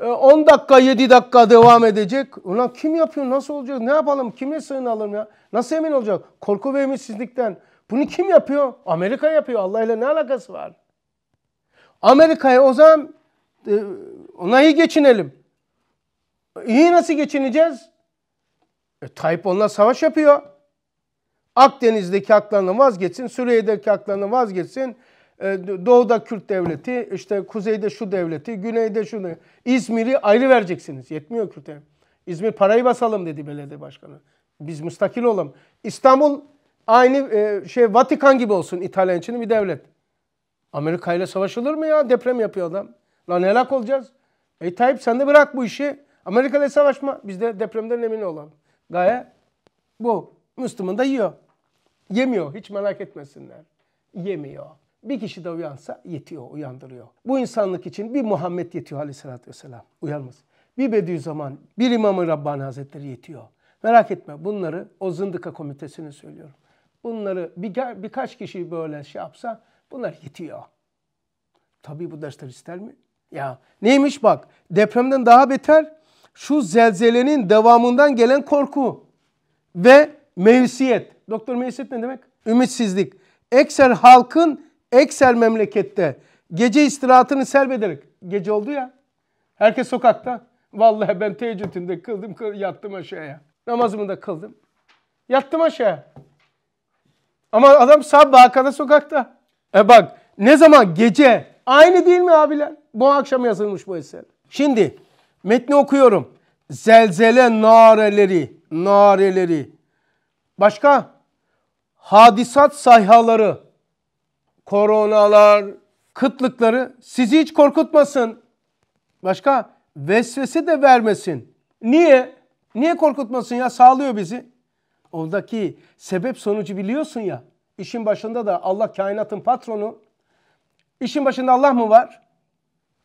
10 e, dakika 7 dakika devam edecek. Ulan kim yapıyor nasıl olacak ne yapalım kime sığınalım ya. Nasıl emin olacak korku ve ümitsizlikten. Bunu kim yapıyor? Amerika yapıyor. Allah ile ne alakası var? Amerika'ya o zaman e, ona iyi geçinelim. İyi nasıl geçineceğiz? E, Tayyip onunla savaş yapıyor. Akdeniz'deki haklarını vazgeçsin, Suriye'deki haklarını vazgeçsin. E, doğu'da Kürt devleti, işte kuzeyde şu devleti, güneyde şunu. İzmir'i ayrı vereceksiniz. Yetmiyor Kürt'e. İzmir parayı basalım dedi belediye başkanı. Biz müstakil olalım. İstanbul aynı e, şey Vatikan gibi olsun İtalyan için bir devlet. Amerika ile savaşılır mı ya? Deprem yapıyor adam. Lan helak olacağız. E Tayyip sen de bırak bu işi. Amerika ile savaşma. Biz de depremden emin olalım. Gaye bu. Müslüman da yiyor. Yemiyor hiç merak etmesinler. Yemiyor. Bir kişi de uyansa yetiyor, uyandırıyor. Bu insanlık için bir Muhammed yetiyor aleyhissalatü vesselam. Uyanmasın. Bir Bediüzzaman, bir İmam-ı Rabbani Hazretleri yetiyor. Merak etme bunları o zındıka komitesini söylüyorum. Bunları bir, birkaç kişi böyle şey yapsa bunlar yetiyor. Tabii bu dersler ister mi? Ya neymiş bak depremden daha beter şu zelzelenin devamından gelen korku ve Mevsiyet. Doktor mevsiyet ne demek? Ümitsizlik. Ekser halkın ekser memlekette gece istirahatını selb Gece oldu ya. Herkes sokakta. Vallahi ben teheccüdümde kıldım, kıl, yattım aşağıya. Namazımı da kıldım. Yattım aşağıya. Ama adam sabah hakada sokakta. E bak ne zaman gece aynı değil mi abiler? Bu akşam yazılmış bu eser. Şimdi metni okuyorum. Zelzele nareleri, nareleri Başka? Hadisat sayhaları, koronalar, kıtlıkları sizi hiç korkutmasın. Başka? Vesvese de vermesin. Niye? Niye korkutmasın ya? Sağlıyor bizi. Ondaki sebep sonucu biliyorsun ya. İşin başında da Allah kainatın patronu. İşin başında Allah mı var?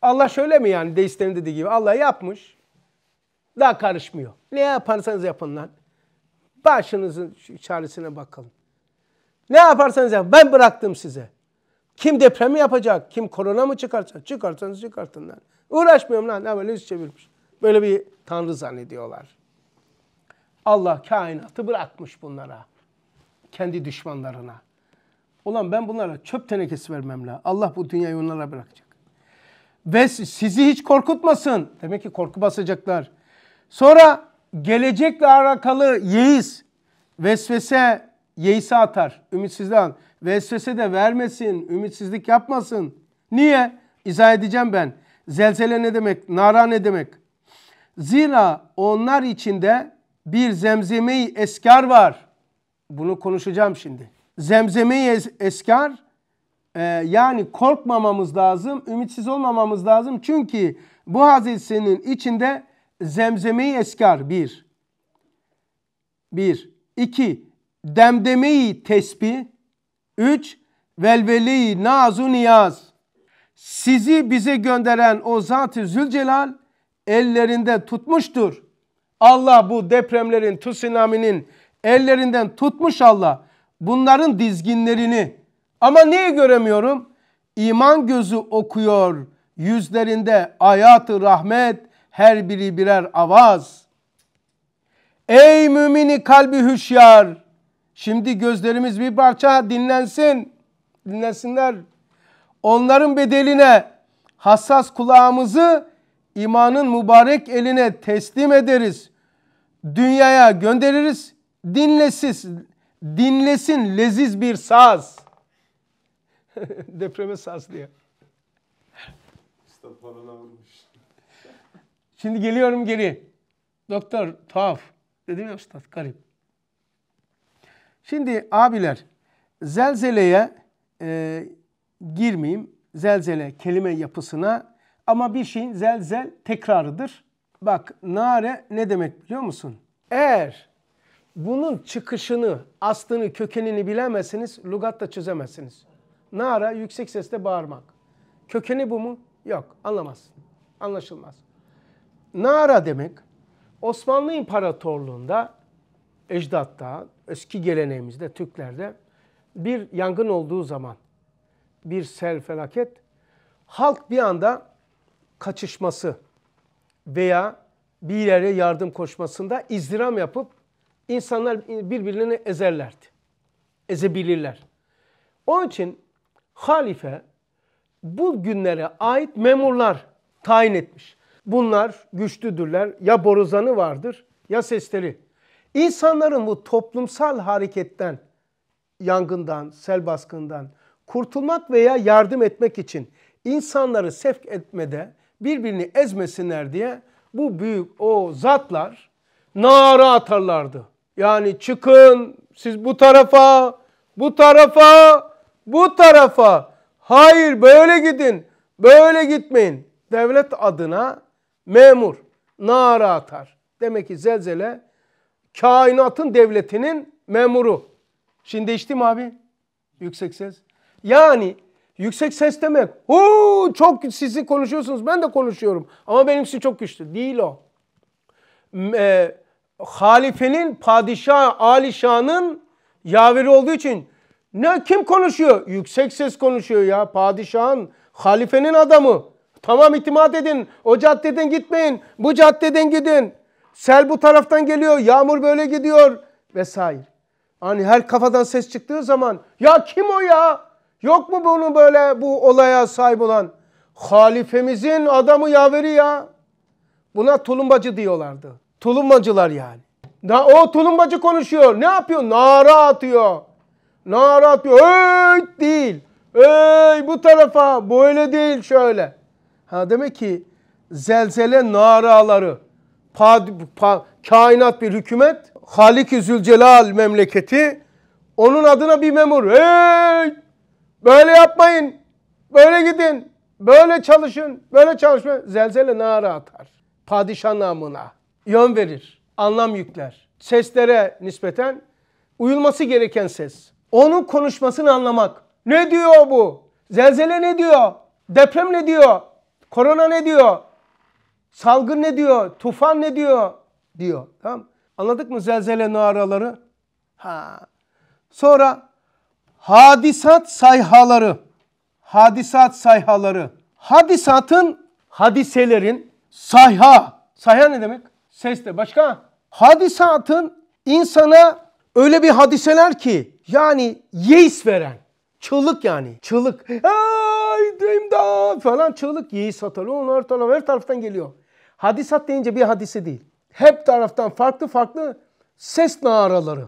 Allah şöyle mi yani deistlerin dediği gibi? Allah yapmış. Daha karışmıyor. Ne yaparsanız yapın lan. Başınızın çaresine bakalım. Ne yaparsanız yapın. Ben bıraktım size. Kim depremi yapacak? Kim korona mı çıkarsa? Çıkartsanız çıkartın lan. Uğraşmıyorum lan. Ne böyle yüz çevirmiş. Böyle bir tanrı zannediyorlar. Allah kainatı bırakmış bunlara. Kendi düşmanlarına. Ulan ben bunlara çöp tenekesi vermem lan. Allah bu dünyayı onlara bırakacak. Ve sizi hiç korkutmasın. Demek ki korku basacaklar. Sonra gelecekle alakalı yeis, vesvese yeise atar. Ümitsizden. Vesvese de vermesin, ümitsizlik yapmasın. Niye? İzah edeceğim ben. Zelzele ne demek? Nara ne demek? Zira onlar içinde bir zemzemeyi eskar var. Bunu konuşacağım şimdi. Zemzemeyi eskar e, yani korkmamamız lazım, ümitsiz olmamamız lazım. Çünkü bu hadisenin içinde zemzemeyi eskar bir. Bir. iki Demdemeyi tesbih. Üç. velveleyi nazu niyaz. Sizi bize gönderen o Zat-ı Zülcelal ellerinde tutmuştur. Allah bu depremlerin, tsunami'nin ellerinden tutmuş Allah. Bunların dizginlerini. Ama niye göremiyorum? İman gözü okuyor. Yüzlerinde ayat-ı rahmet, her biri birer avaz. Ey mümini kalbi hüşyar. Şimdi gözlerimiz bir parça dinlensin. Dinlensinler. Onların bedeline hassas kulağımızı imanın mübarek eline teslim ederiz. Dünyaya göndeririz. Dinlesiz, dinlesin leziz bir saz. Depreme saz diye. Şimdi geliyorum geri. Doktor tuhaf. Dedim ya üstad garip. Şimdi abiler zelzeleye e, girmeyeyim. Zelzele kelime yapısına ama bir şeyin zelzel tekrarıdır. Bak nare ne demek biliyor musun? Eğer bunun çıkışını, aslını, kökenini bilemezsiniz, lugatla çözemezsiniz. Nara yüksek sesle bağırmak. Kökeni bu mu? Yok, anlamaz. Anlaşılmaz. Nara demek Osmanlı İmparatorluğu'nda ecdatta, eski geleneğimizde Türklerde bir yangın olduğu zaman bir sel felaket halk bir anda kaçışması veya bir yere yardım koşmasında izdiram yapıp insanlar birbirlerini ezerlerdi. Ezebilirler. Onun için halife bu günlere ait memurlar tayin etmiş. Bunlar güçlüdürler. Ya borazanı vardır ya sesleri. İnsanların bu toplumsal hareketten, yangından, sel baskından kurtulmak veya yardım etmek için insanları sevk etmede birbirini ezmesinler diye bu büyük o zatlar nara atarlardı. Yani çıkın siz bu tarafa, bu tarafa, bu tarafa. Hayır böyle gidin, böyle gitmeyin. Devlet adına memur nara atar. Demek ki zelzele kainatın devletinin memuru. Şimdi değişti mi abi? Yüksek ses. Yani yüksek ses demek. Huu, çok sizi konuşuyorsunuz ben de konuşuyorum. Ama benimsi çok güçlü. Değil o. E, halifenin, padişah, alişanın yaveri olduğu için ne kim konuşuyor? Yüksek ses konuşuyor ya. Padişahın, halifenin adamı. Tamam itimat edin. O caddeden gitmeyin. Bu caddeden gidin. Sel bu taraftan geliyor. Yağmur böyle gidiyor. Vesaire. Hani her kafadan ses çıktığı zaman ya kim o ya? Yok mu bunu böyle bu olaya sahip olan? Halifemizin adamı yaveri ya. Buna tulumbacı diyorlardı. Tulumbacılar yani. Da, o tulumbacı konuşuyor. Ne yapıyor? Nara atıyor. Nara atıyor. Öy değil. Öy bu tarafa. Böyle değil şöyle. Ha demek ki zelzele naraları, pa, pa, kainat bir hükümet, Halik-i Zülcelal memleketi onun adına bir memur. Hey! Böyle yapmayın. Böyle gidin. Böyle çalışın. Böyle çalışma. Zelzele nara atar. Padişah namına. Yön verir. Anlam yükler. Seslere nispeten uyulması gereken ses. Onun konuşmasını anlamak. Ne diyor bu? Zelzele ne diyor? Deprem ne diyor? Korona ne diyor? Salgın ne diyor? Tufan ne diyor? Diyor. Tamam Anladık mı zelzele naraları? Ha. Sonra hadisat sayhaları. Hadisat sayhaları. Hadisatın, hadiselerin sayha. Sayha ne demek? Ses de başka. Hadisatın insana öyle bir hadiseler ki yani yeis veren. Çığlık yani. Çığlık. Aa! öldü imdat falan çığlık. Yiğis atalı onu taraf her taraftan geliyor. Hadisat deyince bir hadisi değil. Hep taraftan farklı farklı ses naraları.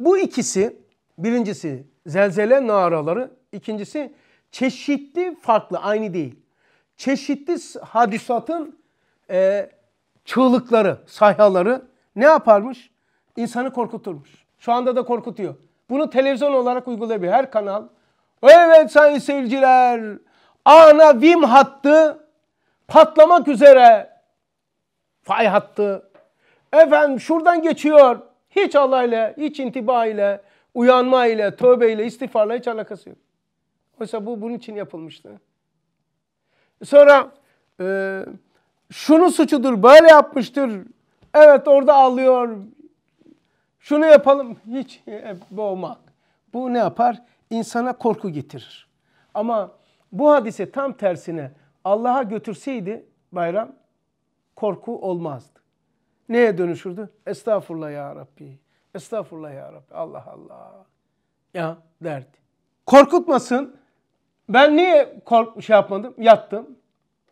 Bu ikisi birincisi zelzele naraları. ikincisi çeşitli farklı aynı değil. Çeşitli hadisatın e, çığlıkları, sayhaları ne yaparmış? İnsanı korkuturmuş. Şu anda da korkutuyor. Bunu televizyon olarak uygulayabilir her kanal. Evet sayın seyirciler ana vim hattı patlamak üzere fay hattı. Efendim şuradan geçiyor. Hiç Allah ile, hiç intiba ile, uyanma ile, tövbe ile, istiğfarla hiç alakası yok. Oysa bu bunun için yapılmıştı. Sonra e, şunu suçudur, böyle yapmıştır. Evet orada ağlıyor. Şunu yapalım. Hiç e, boğmak. Bu ne yapar? İnsana korku getirir. Ama bu hadise tam tersine Allah'a götürseydi bayram korku olmazdı. Neye dönüşürdü? Estağfurullah ya Rabbi. Estağfurullah ya Rabbi. Allah Allah. Ya derdi. Korkutmasın. Ben niye kork şey yapmadım? Yattım.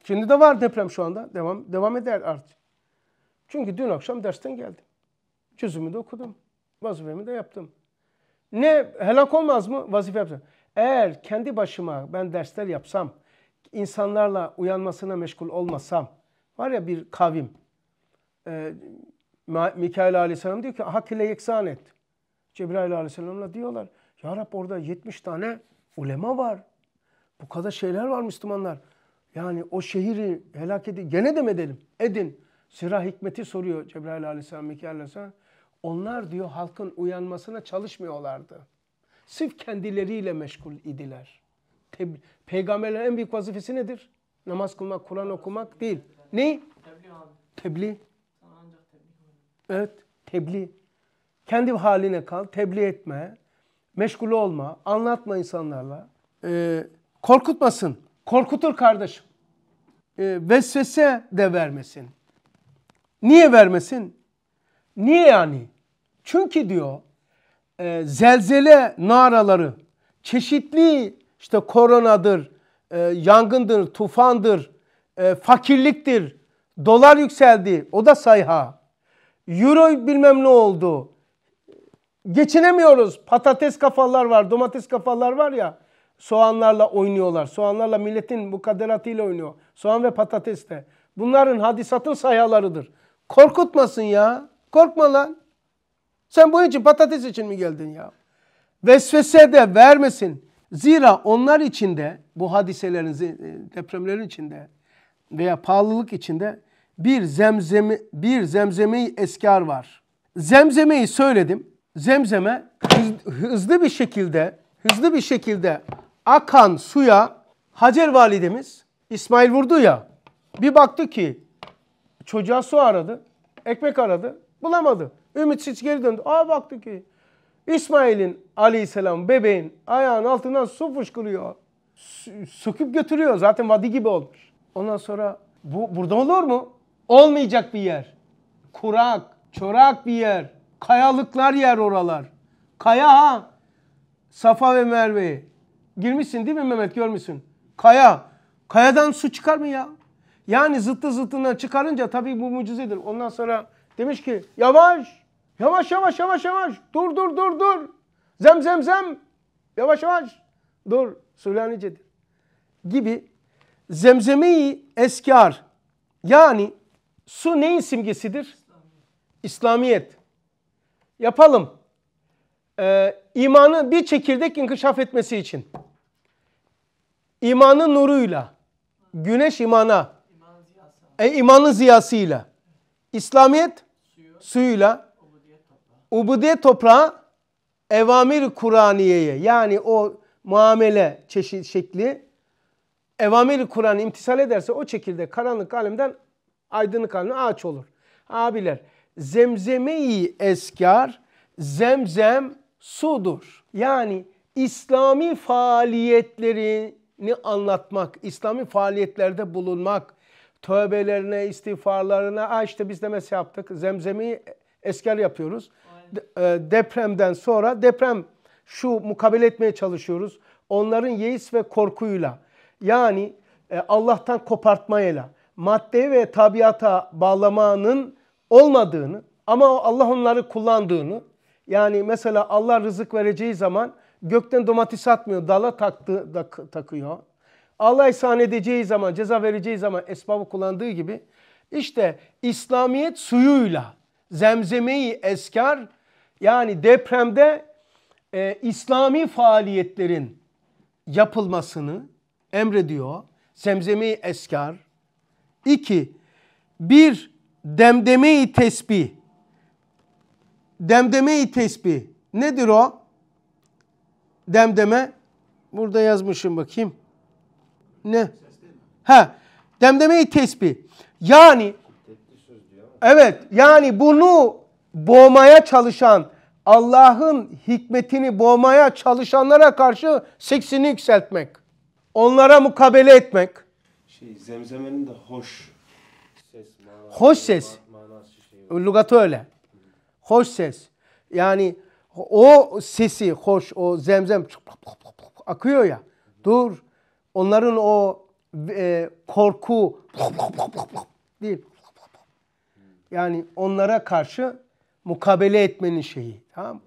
Şimdi de var deprem şu anda. Devam devam eder artık. Çünkü dün akşam dersten geldim. Çözümü de okudum. Vazifemi de yaptım. Ne helak olmaz mı? Vazife yaptım. Eğer kendi başıma ben dersler yapsam, insanlarla uyanmasına meşgul olmasam, var ya bir kavim, e, Mikail Aleyhisselam diyor ki hak ile yeksan et. Cebrail Aleyhisselam'la diyorlar, Ya Rab orada 70 tane ulema var. Bu kadar şeyler var Müslümanlar. Yani o şehri helak edin. Gene de mi edelim? Edin. Sıra hikmeti soruyor Cebrail Aleyhisselam, Mikail Aleyhisselam. Onlar diyor halkın uyanmasına çalışmıyorlardı. Sırf kendileriyle meşgul idiler. Teb- Peygamberlerin en büyük vazifesi nedir? Namaz kılmak, Kur'an okumak değil. Ne? Tebliğ abi. Tebliğ. Evet, tebliğ. Kendi haline kal, tebliğ etme, meşgul olma, anlatma insanlarla. Ee, korkutmasın, korkutur kardeşim. Ee, vesvese de vermesin. Niye vermesin? Niye yani? Çünkü diyor e, zelzele naraları, çeşitli işte koronadır, e, yangındır, tufandır, e, fakirliktir, dolar yükseldi, o da sayha. Euro bilmem ne oldu. Geçinemiyoruz. Patates kafalar var, domates kafalar var ya. Soğanlarla oynuyorlar. Soğanlarla milletin bu kaderatıyla oynuyor. Soğan ve patates de. Bunların hadisatın sayhalarıdır. Korkutmasın ya. Korkma lan. Sen bunun için patates için mi geldin ya? Vesvese de vermesin. Zira onlar içinde bu hadiselerin, e, depremlerin içinde veya pahalılık içinde bir zemzemi bir zemzemi eskar var. Zemzemeyi söyledim. Zemzeme hızlı bir şekilde hızlı bir şekilde akan suya Hacer validemiz İsmail vurdu ya. Bir baktı ki çocuğa su aradı, ekmek aradı, bulamadı. Ümit hiç geri döndü. Aa baktı ki İsmail'in aleyhisselam bebeğin ayağın altından su fışkırıyor. Söküp götürüyor. Zaten vadi gibi olmuş. Ondan sonra bu burada olur mu? Olmayacak bir yer. Kurak, çorak bir yer. Kayalıklar yer oralar. Kaya ha. Safa ve Merve'yi. Girmişsin değil mi Mehmet görmüşsün. Kaya. Kayadan su çıkar mı ya? Yani zıttı zıttına çıkarınca tabii bu mucizedir. Ondan sonra demiş ki yavaş Yavaş yavaş yavaş yavaş. Dur dur dur dur. Zem zem zem. Yavaş yavaş. Dur. Söyle nicedir. Gibi zemzemeyi eskar. Yani su neyin simgesidir? İslamiyet. Yapalım. Ee, imanı bir çekirdek inkişaf etmesi için. İmanın nuruyla. Güneş imana. E, imanın ziyasıyla. İslamiyet suyuyla ubudiye toprağı evamir Kur'aniye'ye yani o muamele çeşit şekli evamir Kur'an imtisal ederse o şekilde karanlık alemden aydınlık aleme ağaç olur. Abiler zemzemeyi eskar zemzem sudur. Yani İslami faaliyetlerini anlatmak, İslami faaliyetlerde bulunmak, tövbelerine, istiğfarlarına, ha işte biz de mesela yaptık, zemzemi esker yapıyoruz. E, depremden sonra deprem şu mukabele etmeye çalışıyoruz. Onların yeis ve korkuyla yani e, Allah'tan kopartmayla maddeye ve tabiata bağlamanın olmadığını ama Allah onları kullandığını yani mesela Allah rızık vereceği zaman gökten domates atmıyor, dala taktı, tak, takıyor. Allah ihsan edeceği zaman, ceza vereceği zaman esbabı kullandığı gibi işte İslamiyet suyuyla zemzemeyi eskar yani depremde e, İslami faaliyetlerin yapılmasını emrediyor. Zemzemi Eskar. İki, bir demdeme-i tesbih. demdeme tesbih. Nedir o? Demdeme. Burada yazmışım bakayım. Ne? Ha. Demdeme-i tesbih. Yani evet yani bunu boğmaya çalışan, Allah'ın hikmetini boğmaya çalışanlara karşı seksini yükseltmek. Onlara mukabele etmek. Şey, zemzemenin de hoş ses. Manası, hoş ses. Manası Lugatı öyle. Hoş ses. Yani o sesi hoş, o zemzem akıyor ya. Dur. Onların o e, korku değil. Yani onlara karşı mukabele etmenin şeyi. Tamam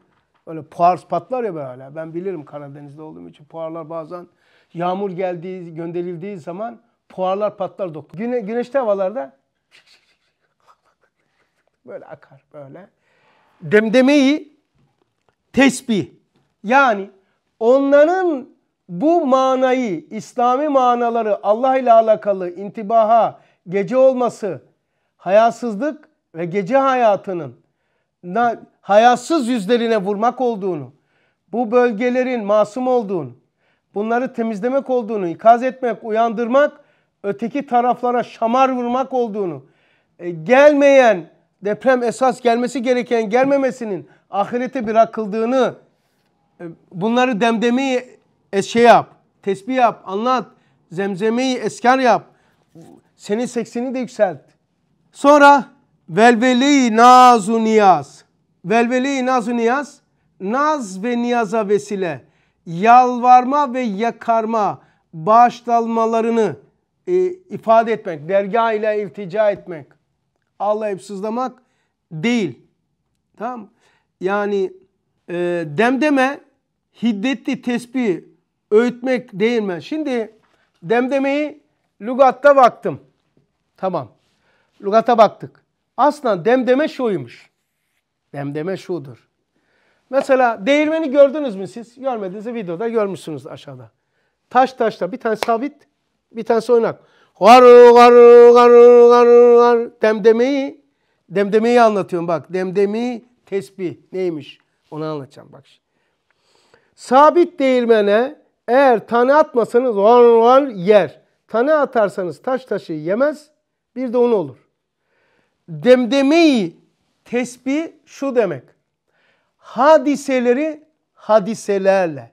Öyle puar patlar ya böyle. Ben bilirim Karadeniz'de olduğum için puarlar bazen yağmur geldiği, gönderildiği zaman puarlar patlar dokun. Güne, güneşli havalarda böyle akar böyle. Demdemeyi tesbih. Yani onların bu manayı, İslami manaları Allah ile alakalı intibaha, gece olması, hayasızlık ve gece hayatının hayasız yüzlerine vurmak olduğunu, bu bölgelerin masum olduğunu, bunları temizlemek olduğunu, ikaz etmek, uyandırmak, öteki taraflara şamar vurmak olduğunu, e, gelmeyen deprem esas gelmesi gereken gelmemesinin ahirete bırakıldığını, e, bunları demdemeyi e, şey yap, tesbih yap, anlat, zemzemeyi esker yap, senin seksini de yükselt. Sonra Velveli nazu niyaz. Velveli nazu niyaz. Naz ve niyaza vesile. Yalvarma ve yakarma. Bağışlanmalarını e, ifade etmek. Dergah ile iltica etmek. Allah'ı sızlamak değil. Tamam Yani e, demdeme hiddetli tesbih öğütmek değil mi? Şimdi demdemeyi lugatta baktım. Tamam. Lugata baktık. Aslında demdeme şuymuş. Demdeme şudur. Mesela değirmeni gördünüz mü siz? Görmediğinizi videoda görmüşsünüz aşağıda. Taş taşla bir tane sabit, bir tanesi oynak. Garu garu garu garu garu. Demdemeyi, demdemeyi anlatıyorum bak. Demdemeyi tesbih neymiş onu anlatacağım bak şimdi. Sabit değirmene eğer tane atmasanız var var yer. Tane atarsanız taş taşı yemez bir de onu olur demdemeyi tesbih şu demek. Hadiseleri hadiselerle.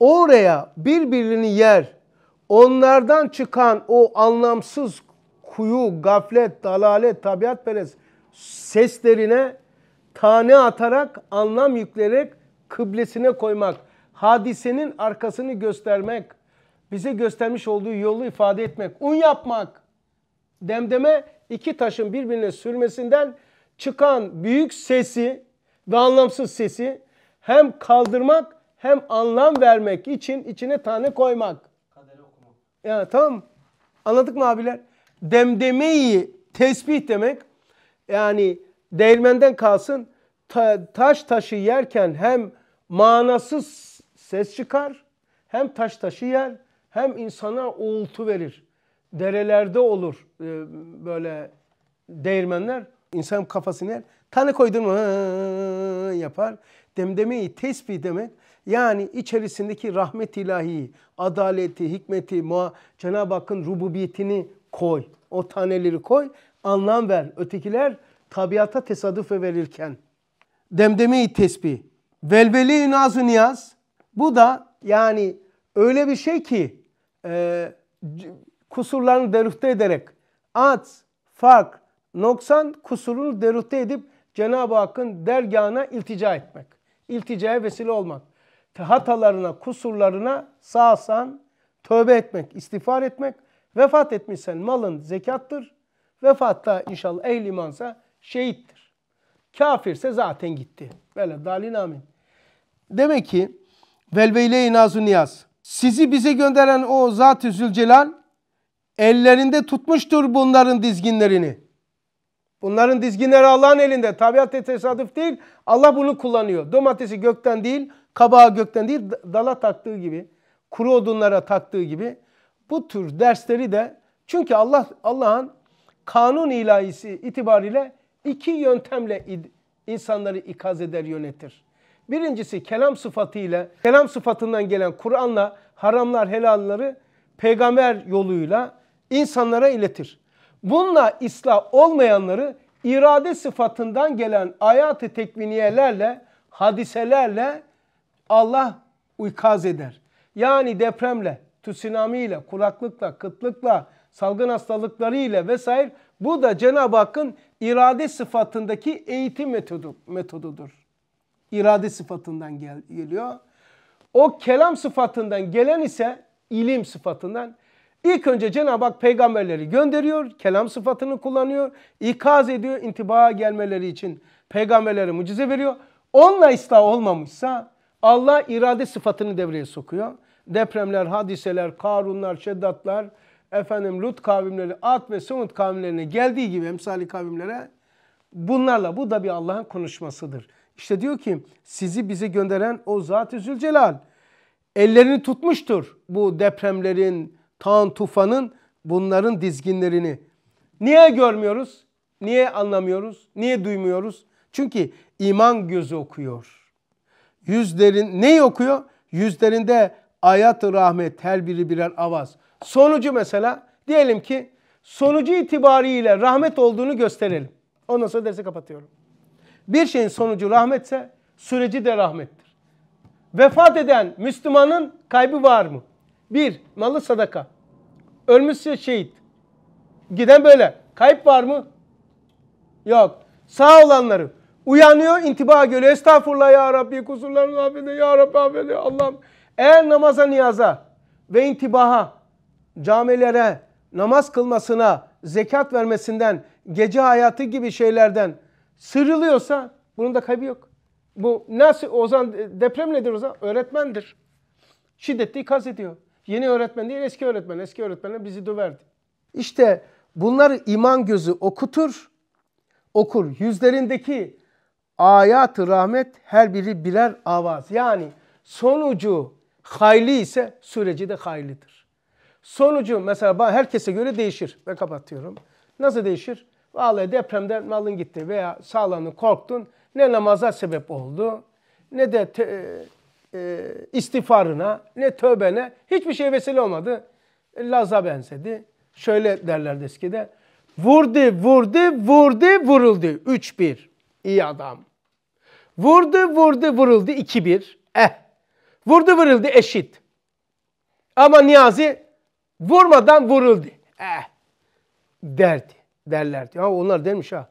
Oraya birbirini yer. Onlardan çıkan o anlamsız kuyu, gaflet, dalalet, tabiat perest seslerine tane atarak, anlam yükleyerek kıblesine koymak. Hadisenin arkasını göstermek. Bize göstermiş olduğu yolu ifade etmek. Un yapmak. Demdeme iki taşın birbirine sürmesinden çıkan büyük sesi ve anlamsız sesi hem kaldırmak hem anlam vermek için içine tane koymak. Kaderi okumak. Yani tamam Anladık mı abiler? Demdemeyi tesbih demek. Yani değirmenden kalsın ta, taş taşı yerken hem manasız ses çıkar hem taş taşı yer hem insana uğultu verir derelerde olur e, böyle değirmenler. İnsan kafasını Tane koydun mu yapar. Demdemeyi tesbih demek yani içerisindeki rahmet ilahi, adaleti, hikmeti, muha, Cenab-ı Hakk'ın rububiyetini koy. O taneleri koy, anlam ver. Ötekiler tabiata tesadüf verirken. Demdeme-i tesbih. Velveli nazı niyaz. Bu da yani öyle bir şey ki e, kusurlarını derüfte ederek at, fark, noksan kusurunu derüfte edip Cenab-ı Hakk'ın dergahına iltica etmek. İlticaya vesile olmak. Hatalarına, kusurlarına sağsan tövbe etmek, istiğfar etmek. Vefat etmişsen malın zekattır. Vefatta inşallah ehli imansa şehittir. Kafirse zaten gitti. Böyle dalin amin. Demek ki velveyle nazun niyaz. Sizi bize gönderen o Zat-ı Zülcelal ellerinde tutmuştur bunların dizginlerini. Bunların dizginleri Allah'ın elinde. Tabiatte tesadüf değil. Allah bunu kullanıyor. Domatesi gökten değil, kabağı gökten değil, dala taktığı gibi, kuru odunlara taktığı gibi bu tür dersleri de çünkü Allah Allah'ın kanun ilahisi itibariyle iki yöntemle insanları ikaz eder, yönetir. Birincisi kelam sıfatıyla, kelam sıfatından gelen Kur'an'la haramlar, helalları peygamber yoluyla insanlara iletir. Bununla ıslah olmayanları irade sıfatından gelen ayat-ı tekviniyelerle, hadiselerle Allah uykaz eder. Yani depremle, tsunamiyle, kuraklıkla, kıtlıkla, salgın hastalıkları ile vesaire bu da Cenab-ı Hakk'ın irade sıfatındaki eğitim metodu, metodudur. İrade sıfatından gel, geliyor. O kelam sıfatından gelen ise ilim sıfatından İlk önce Cenab-ı Hak peygamberleri gönderiyor, kelam sıfatını kullanıyor, ikaz ediyor intibaha gelmeleri için peygamberlere mucize veriyor. Onunla ıslah olmamışsa Allah irade sıfatını devreye sokuyor. Depremler, hadiseler, karunlar, şeddatlar, efendim Lut kavimleri, Ad ve Semud kavimlerine geldiği gibi emsali kavimlere bunlarla bu da bir Allah'ın konuşmasıdır. İşte diyor ki sizi bize gönderen o Zat-ı Zülcelal ellerini tutmuştur bu depremlerin, Tan Tufan'ın bunların dizginlerini. Niye görmüyoruz? Niye anlamıyoruz? Niye duymuyoruz? Çünkü iman gözü okuyor. Yüzlerin neyi okuyor? Yüzlerinde ayat rahmet her biri birer avaz. Sonucu mesela diyelim ki sonucu itibariyle rahmet olduğunu gösterelim. Ondan sonra dersi kapatıyorum. Bir şeyin sonucu rahmetse süreci de rahmettir. Vefat eden Müslümanın kaybı var mı? Bir, malı sadaka. Ölmüşse şehit. Giden böyle. Kayıp var mı? Yok. Sağ olanları. Uyanıyor intiba geliyor. Estağfurullah ya Rabbi kusurlarını affede ya Rabbi affede Allah'ım. Eğer namaza niyaza ve intibaha camilere namaz kılmasına zekat vermesinden gece hayatı gibi şeylerden sıyrılıyorsa bunun da kaybı yok. Bu nasıl o zaman deprem nedir o zaman? Öğretmendir. Şiddetli ikaz ediyor. Yeni öğretmen değil eski öğretmen. Eski öğretmenle bizi döverdi. İşte bunlar iman gözü okutur, okur. Yüzlerindeki ayat rahmet her biri birer avaz. Yani sonucu hayli ise süreci de haylidir. Sonucu mesela herkese göre değişir. Ve kapatıyorum. Nasıl değişir? Vallahi depremden malın gitti veya sağlanın korktun. Ne namaza sebep oldu ne de e, ne tövbene hiçbir şey vesile olmadı. E, Laz'a benzedi. Şöyle derlerdi eskide. Vurdu, vurdu, vurdu, vuruldu. 3-1. İyi adam. Vurdu, vurdu, vuruldu. 2-1. Eh. Vurdu, vuruldu. Eşit. Ama Niyazi vurmadan vuruldu. Eh. Derdi. Derlerdi. Ama onlar demiş ha.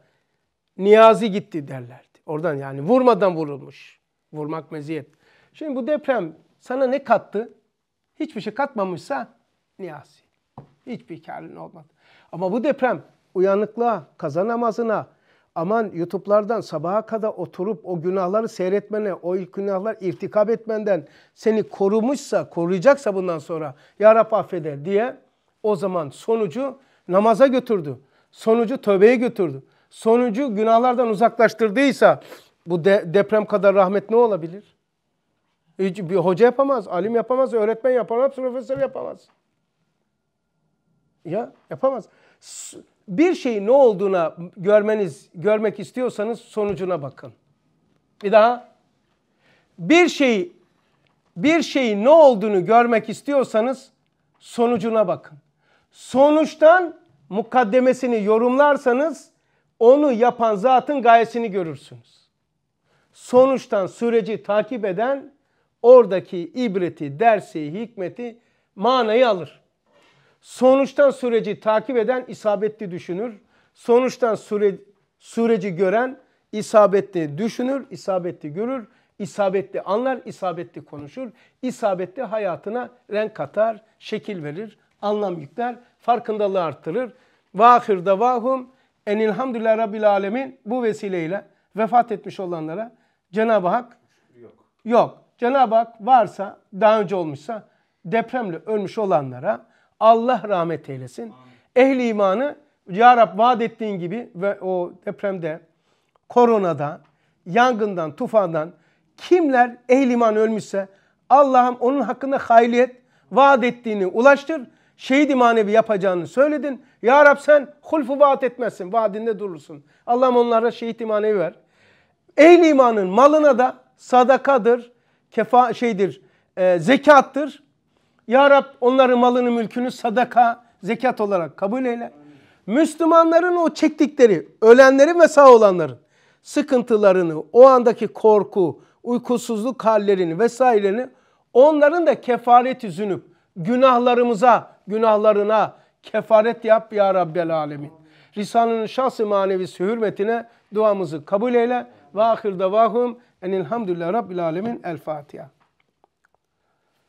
Niyazi gitti derlerdi. Oradan yani vurmadan vurulmuş. Vurmak meziyet. Şimdi bu deprem sana ne kattı? Hiçbir şey katmamışsa niyasi. Hiçbir karın olmadı. Ama bu deprem uyanıklığa, kazanamazına, aman YouTube'lardan sabaha kadar oturup o günahları seyretmene, o ilk günahlar irtikap etmenden seni korumuşsa, koruyacaksa bundan sonra Ya Rab affeder diye o zaman sonucu namaza götürdü. Sonucu tövbeye götürdü. Sonucu günahlardan uzaklaştırdıysa bu de, deprem kadar rahmet ne olabilir? Hiç bir hoca yapamaz, alim yapamaz, öğretmen yapamaz, profesör yapamaz. Ya yapamaz. Bir şeyin ne olduğuna görmeniz, görmek istiyorsanız sonucuna bakın. Bir daha. Bir şey, şeyi bir şeyin ne olduğunu görmek istiyorsanız sonucuna bakın. Sonuçtan mukaddemesini yorumlarsanız onu yapan zatın gayesini görürsünüz. Sonuçtan süreci takip eden oradaki ibreti, dersi, hikmeti, manayı alır. Sonuçtan süreci takip eden isabetli düşünür. Sonuçtan süre, süreci gören isabetli düşünür, isabetli görür, isabetli anlar, isabetli konuşur, isabetli hayatına renk katar, şekil verir, anlam yükler, farkındalığı arttırır. Vahir davahum ilhamdülillah rabbil alemin bu vesileyle vefat etmiş olanlara Cenab-ı Hak yok. yok. Cenab-ı Hak varsa daha önce olmuşsa depremle ölmüş olanlara Allah rahmet eylesin. Amin. Ehli imanı Ya Rab vaat ettiğin gibi ve o depremde, koronada, yangından, tufandan kimler ehli iman ölmüşse Allah'ım onun hakkında hayliyet vaat ettiğini ulaştır. şehit manevi yapacağını söyledin. Ya Rab sen hulfu vaat etmezsin. Vaadinde durursun. Allah'ım onlara şehit manevi ver. Ehli imanın malına da sadakadır, kefa şeydir, e, zekattır. Ya Rab onların malını mülkünü sadaka, zekat olarak kabul eyle. Müslümanların o çektikleri, ölenlerin ve sağ olanların sıkıntılarını, o andaki korku, uykusuzluk hallerini vesairelerini onların da kefaret üzünüp günahlarımıza, günahlarına kefaret yap ya Rabbel Alemin. Risanının şahsi manevi hürmetine duamızı kabul eyle. Ve ahir davahum enilhamdülillahi rabbil alemin. El Fatiha.